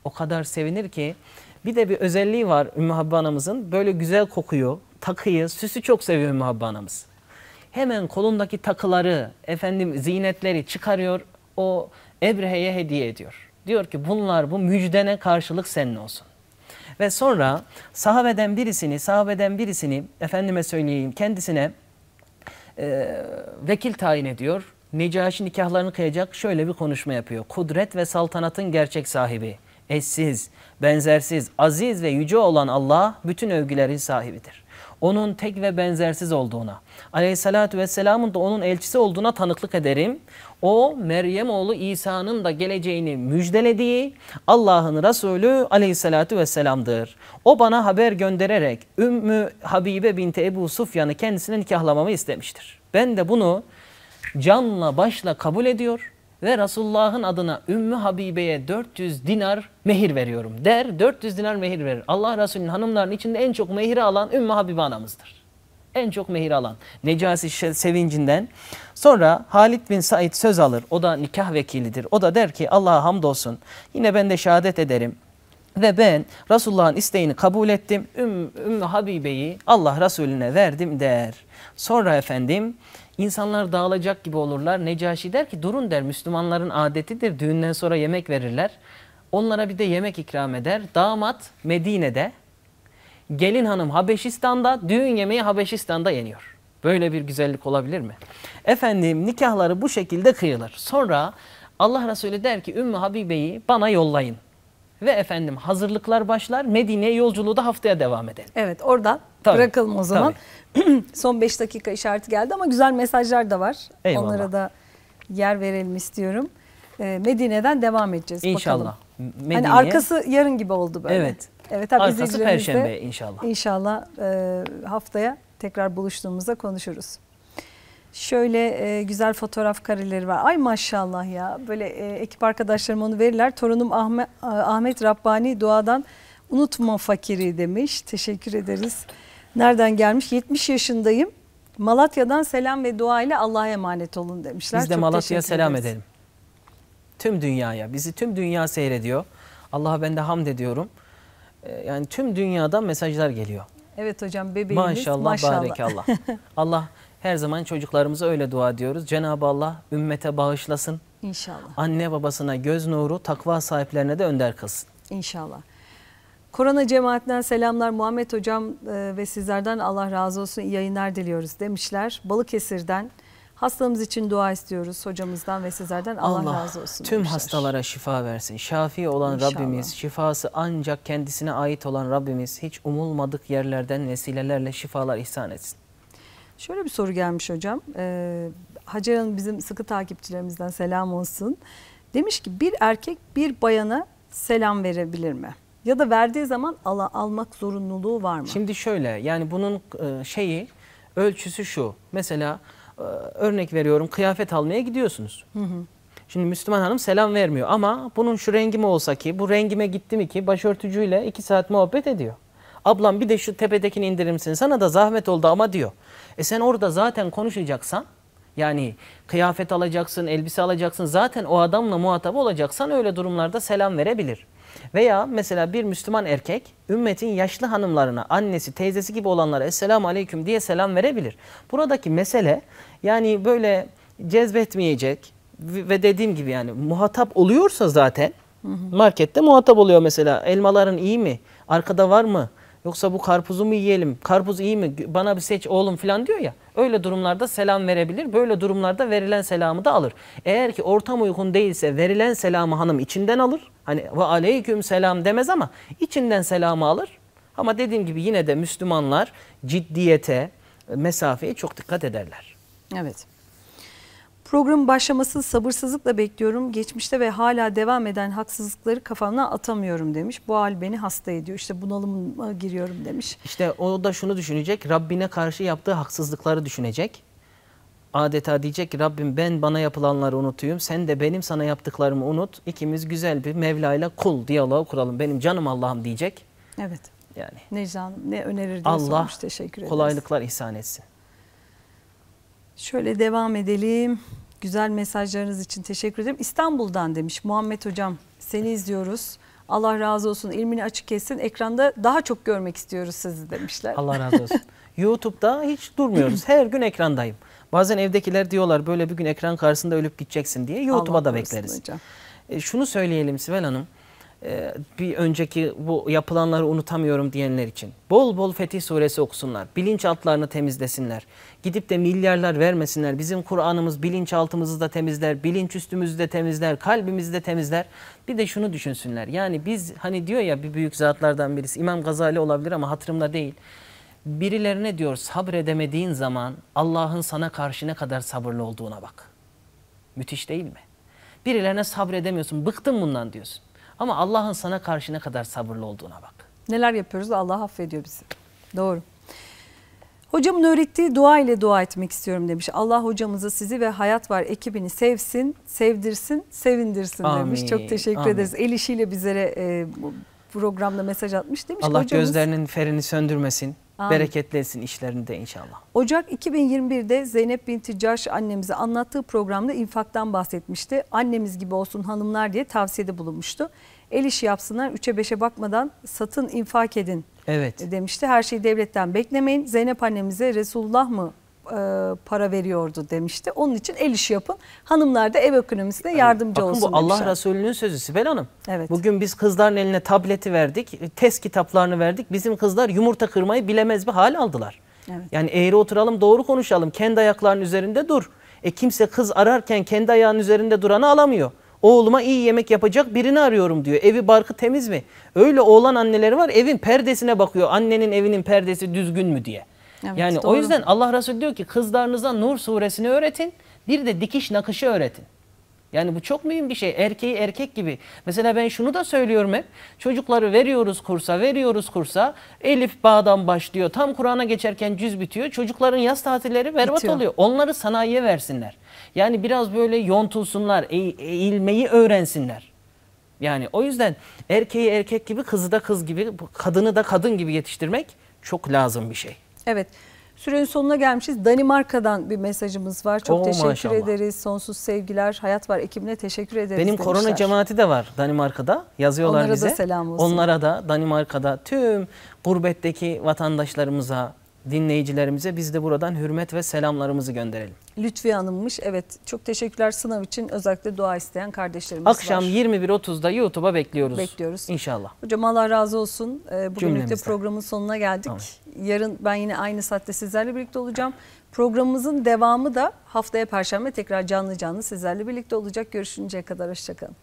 O kadar sevinir ki bir de bir özelliği var Ümmü Habibe anamızın. Böyle güzel kokuyor, takıyı, süsü çok seviyor Ümmü Habibe anamız hemen kolundaki takıları, efendim zinetleri çıkarıyor, o Ebrehe'ye hediye ediyor. Diyor ki bunlar bu müjdene karşılık senin olsun. Ve sonra sahabeden birisini, sahabeden birisini efendime söyleyeyim kendisine e, vekil tayin ediyor. Necaşi nikahlarını kıyacak şöyle bir konuşma yapıyor. Kudret ve saltanatın gerçek sahibi, eşsiz, benzersiz, aziz ve yüce olan Allah bütün övgülerin sahibidir. Onun tek ve benzersiz olduğuna, aleyhissalatü vesselamın da onun elçisi olduğuna tanıklık ederim. O Meryem oğlu İsa'nın da geleceğini müjdelediği Allah'ın Resulü aleyhissalatü vesselamdır. O bana haber göndererek Ümmü Habibe binti Ebu Sufyan'ı kendisine nikahlamamı istemiştir. Ben de bunu canla başla kabul ediyor ve Resulullah'ın adına Ümmü Habibe'ye 400 dinar mehir veriyorum der. 400 dinar mehir verir. Allah Resulü'nün hanımların içinde en çok mehiri alan Ümmü Habibe anamızdır. En çok mehir alan. Necasi sevincinden. Sonra Halid bin Said söz alır. O da nikah vekilidir. O da der ki Allah'a hamdolsun. Yine ben de şehadet ederim. Ve ben Resulullah'ın isteğini kabul ettim. Ümmü Habibe'yi Allah Resulüne verdim der. Sonra efendim insanlar dağılacak gibi olurlar. Necaşi der ki durun der Müslümanların adetidir. Düğünden sonra yemek verirler. Onlara bir de yemek ikram eder. Damat Medine'de Gelin hanım Habeşistan'da, düğün yemeği Habeşistan'da yeniyor. Böyle bir güzellik olabilir mi? Efendim nikahları bu şekilde kıyılır. Sonra Allah Resulü der ki Ümmü Habibe'yi bana yollayın. Ve efendim hazırlıklar başlar. Medine yolculuğu da haftaya devam eder. Evet orada tabii, bırakalım o zaman. Son 5 dakika işareti geldi ama güzel mesajlar da var. Eyvallah. Onlara da yer verelim istiyorum. Ee, Medine'den devam edeceğiz. İnşallah. Bakalım. Medine... Hani arkası yarın gibi oldu böyle. Evet. Evet, tabii Arkası Perşembe inşallah. İnşallah e, haftaya tekrar buluştuğumuzda konuşuruz. Şöyle e, güzel fotoğraf kareleri var. Ay maşallah ya. Böyle e, ekip arkadaşlarım onu verirler. Torunum Ahmet, Ahmet Rabbani duadan unutma fakiri demiş. Teşekkür ederiz. Nereden gelmiş? 70 yaşındayım. Malatya'dan selam ve dua ile Allah'a emanet olun demişler. Biz de Çok Malatya'ya selam ederiz. edelim. Tüm dünyaya, bizi tüm dünya seyrediyor. Allah'a ben de hamd ediyorum. Ee, yani tüm dünyadan mesajlar geliyor. Evet hocam bebeğimiz maşallah. Maşallah Allah. Allah her zaman çocuklarımıza öyle dua diyoruz. Cenab-ı Allah ümmete bağışlasın. İnşallah. Anne babasına göz nuru, takva sahiplerine de önder kılsın. İnşallah. Korona cemaatinden selamlar Muhammed Hocam e, ve sizlerden Allah razı olsun iyi yayınlar diliyoruz demişler. Balıkesir'den Hastamız için dua istiyoruz hocamızdan ve sizlerden. Allah, Allah razı olsun. Tüm demişler. hastalara şifa versin. Şafi olan İnşallah. Rabbimiz, şifası ancak kendisine ait olan Rabbimiz hiç umulmadık yerlerden vesilelerle şifalar ihsan etsin. Şöyle bir soru gelmiş hocam. Ee, Hacer Hanım bizim sıkı takipçilerimizden selam olsun. Demiş ki bir erkek bir bayana selam verebilir mi? Ya da verdiği zaman ala, almak zorunluluğu var mı? Şimdi şöyle yani bunun e, şeyi ölçüsü şu. Mesela ee, örnek veriyorum kıyafet almaya gidiyorsunuz. Hı hı. Şimdi Müslüman hanım selam vermiyor ama bunun şu rengi mi olsa ki bu rengime gitti mi ki başörtücüyle iki saat muhabbet ediyor. Ablam bir de şu tepedekini indirir misin sana da zahmet oldu ama diyor. E sen orada zaten konuşacaksan yani kıyafet alacaksın elbise alacaksın zaten o adamla muhatap olacaksan öyle durumlarda selam verebilir. Veya mesela bir Müslüman erkek ümmetin yaşlı hanımlarına, annesi, teyzesi gibi olanlara Esselamu Aleyküm diye selam verebilir. Buradaki mesele yani böyle cezbetmeyecek ve dediğim gibi yani muhatap oluyorsa zaten markette muhatap oluyor mesela elmaların iyi mi? Arkada var mı? Yoksa bu karpuzu mu yiyelim? Karpuz iyi mi? Bana bir seç oğlum falan diyor ya. Öyle durumlarda selam verebilir. Böyle durumlarda verilen selamı da alır. Eğer ki ortam uygun değilse verilen selamı hanım içinden alır. Hani ve aleyküm selam demez ama içinden selamı alır. Ama dediğim gibi yine de Müslümanlar ciddiyete, mesafeye çok dikkat ederler. Evet. Programın başlamasını sabırsızlıkla bekliyorum. Geçmişte ve hala devam eden haksızlıkları kafana atamıyorum demiş. Bu hal beni hasta ediyor. İşte bunalıma giriyorum demiş. İşte o da şunu düşünecek. Rabbine karşı yaptığı haksızlıkları düşünecek. Adeta diyecek ki Rabbim ben bana yapılanları unutuyum. Sen de benim sana yaptıklarımı unut. İkimiz güzel bir Mevla ile kul diyaloğu kuralım. Benim canım Allah'ım diyecek. Evet. Yani. Necla Hanım ne önerir diye Allah sormuş. Teşekkür ederiz. Allah kolaylıklar ihsan etsin. Şöyle devam edelim. Güzel mesajlarınız için teşekkür ederim. İstanbul'dan demiş Muhammed Hocam seni izliyoruz. Allah razı olsun ilmini açık etsin. Ekranda daha çok görmek istiyoruz sizi demişler. Allah razı olsun. YouTube'da hiç durmuyoruz. Her gün ekrandayım. Bazen evdekiler diyorlar böyle bir gün ekran karşısında ölüp gideceksin diye. YouTube'a da bekleriz. Hocam. E, şunu söyleyelim Sibel Hanım. Ee, bir önceki bu yapılanları unutamıyorum diyenler için. Bol bol Fetih Suresi okusunlar. Bilinçaltlarını temizlesinler. Gidip de milyarlar vermesinler. Bizim Kur'an'ımız bilinçaltımızı da temizler, bilinç üstümüzü de temizler, kalbimizi de temizler. Bir de şunu düşünsünler. Yani biz hani diyor ya bir büyük zatlardan birisi İmam Gazali olabilir ama hatırımda değil. Birilerine diyor sabredemediğin zaman Allah'ın sana karşı ne kadar sabırlı olduğuna bak. Müthiş değil mi? Birilerine sabredemiyorsun, bıktım bundan diyorsun. Ama Allah'ın sana karşı ne kadar sabırlı olduğuna bak. Neler yapıyoruz Allah affediyor bizi. Doğru. Hocamın öğrettiği dua ile dua etmek istiyorum demiş. Allah hocamızı sizi ve Hayat Var ekibini sevsin, sevdirsin, sevindirsin amin, demiş. Çok teşekkür amin. ederiz. El işiyle bizlere e, programda mesaj atmış demiş. Allah hocamız, gözlerinin ferini söndürmesin. Amin. bereketlesin işlerinde inşallah. Ocak 2021'de Zeynep Binti Caş annemize anlattığı programda infaktan bahsetmişti. Annemiz gibi olsun hanımlar diye tavsiyede bulunmuştu. El işi yapsınlar, üçe beşe bakmadan satın infak edin evet. demişti. Her şeyi devletten beklemeyin. Zeynep annemize Resulullah mı e, para veriyordu demişti. Onun için el işi yapın. Hanımlar da ev ekonomisine yardımcı yani, bakın olsun bu Allah demişler. Resulü'nün sözü Sibel Hanım. Evet. Bugün biz kızların eline tableti verdik, test kitaplarını verdik. Bizim kızlar yumurta kırmayı bilemez bir hal aldılar. Evet. Yani eğri oturalım doğru konuşalım. Kendi ayaklarının üzerinde dur. E kimse kız ararken kendi ayağının üzerinde duranı alamıyor. Oğluma iyi yemek yapacak birini arıyorum diyor. Evi barkı temiz mi? Öyle oğlan anneleri var evin perdesine bakıyor. Annenin evinin perdesi düzgün mü diye. Evet, yani doğru. o yüzden Allah Resulü diyor ki kızlarınıza Nur suresini öğretin. Bir de dikiş nakışı öğretin. Yani bu çok mühim bir şey. Erkeği erkek gibi. Mesela ben şunu da söylüyorum hep. Çocukları veriyoruz kursa, veriyoruz kursa. Elif bağdan başlıyor. Tam Kur'an'a geçerken cüz bitiyor. Çocukların yaz tatilleri berbat Bitiyor. oluyor. Onları sanayiye versinler. Yani biraz böyle yontulsunlar, e, eğilmeyi öğrensinler. Yani o yüzden erkeği erkek gibi, kızı da kız gibi, kadını da kadın gibi yetiştirmek çok lazım bir şey. Evet. Sürenin sonuna gelmişiz. Danimarka'dan bir mesajımız var. Çok Oo, teşekkür maşallah. ederiz. Sonsuz sevgiler. Hayat var ekibine teşekkür ederiz. Benim demişler. korona cemaati de var Danimarka'da. Yazıyorlar Onlara bize. Onlara da selam olsun. Onlara da Danimarka'da tüm gurbetteki vatandaşlarımıza, dinleyicilerimize biz de buradan hürmet ve selamlarımızı gönderelim. Lütfi Hanım'mış. Evet çok teşekkürler sınav için özellikle dua isteyen kardeşlerimiz Akşam var. 21.30'da YouTube'a bekliyoruz. Bekliyoruz. İnşallah. Hocam Allah razı olsun. Ee, bugünlük de programın sonuna geldik. Tamam. Yarın ben yine aynı saatte sizlerle birlikte olacağım. Programımızın devamı da haftaya perşembe tekrar canlı canlı sizlerle birlikte olacak. Görüşünceye kadar hoşçakalın.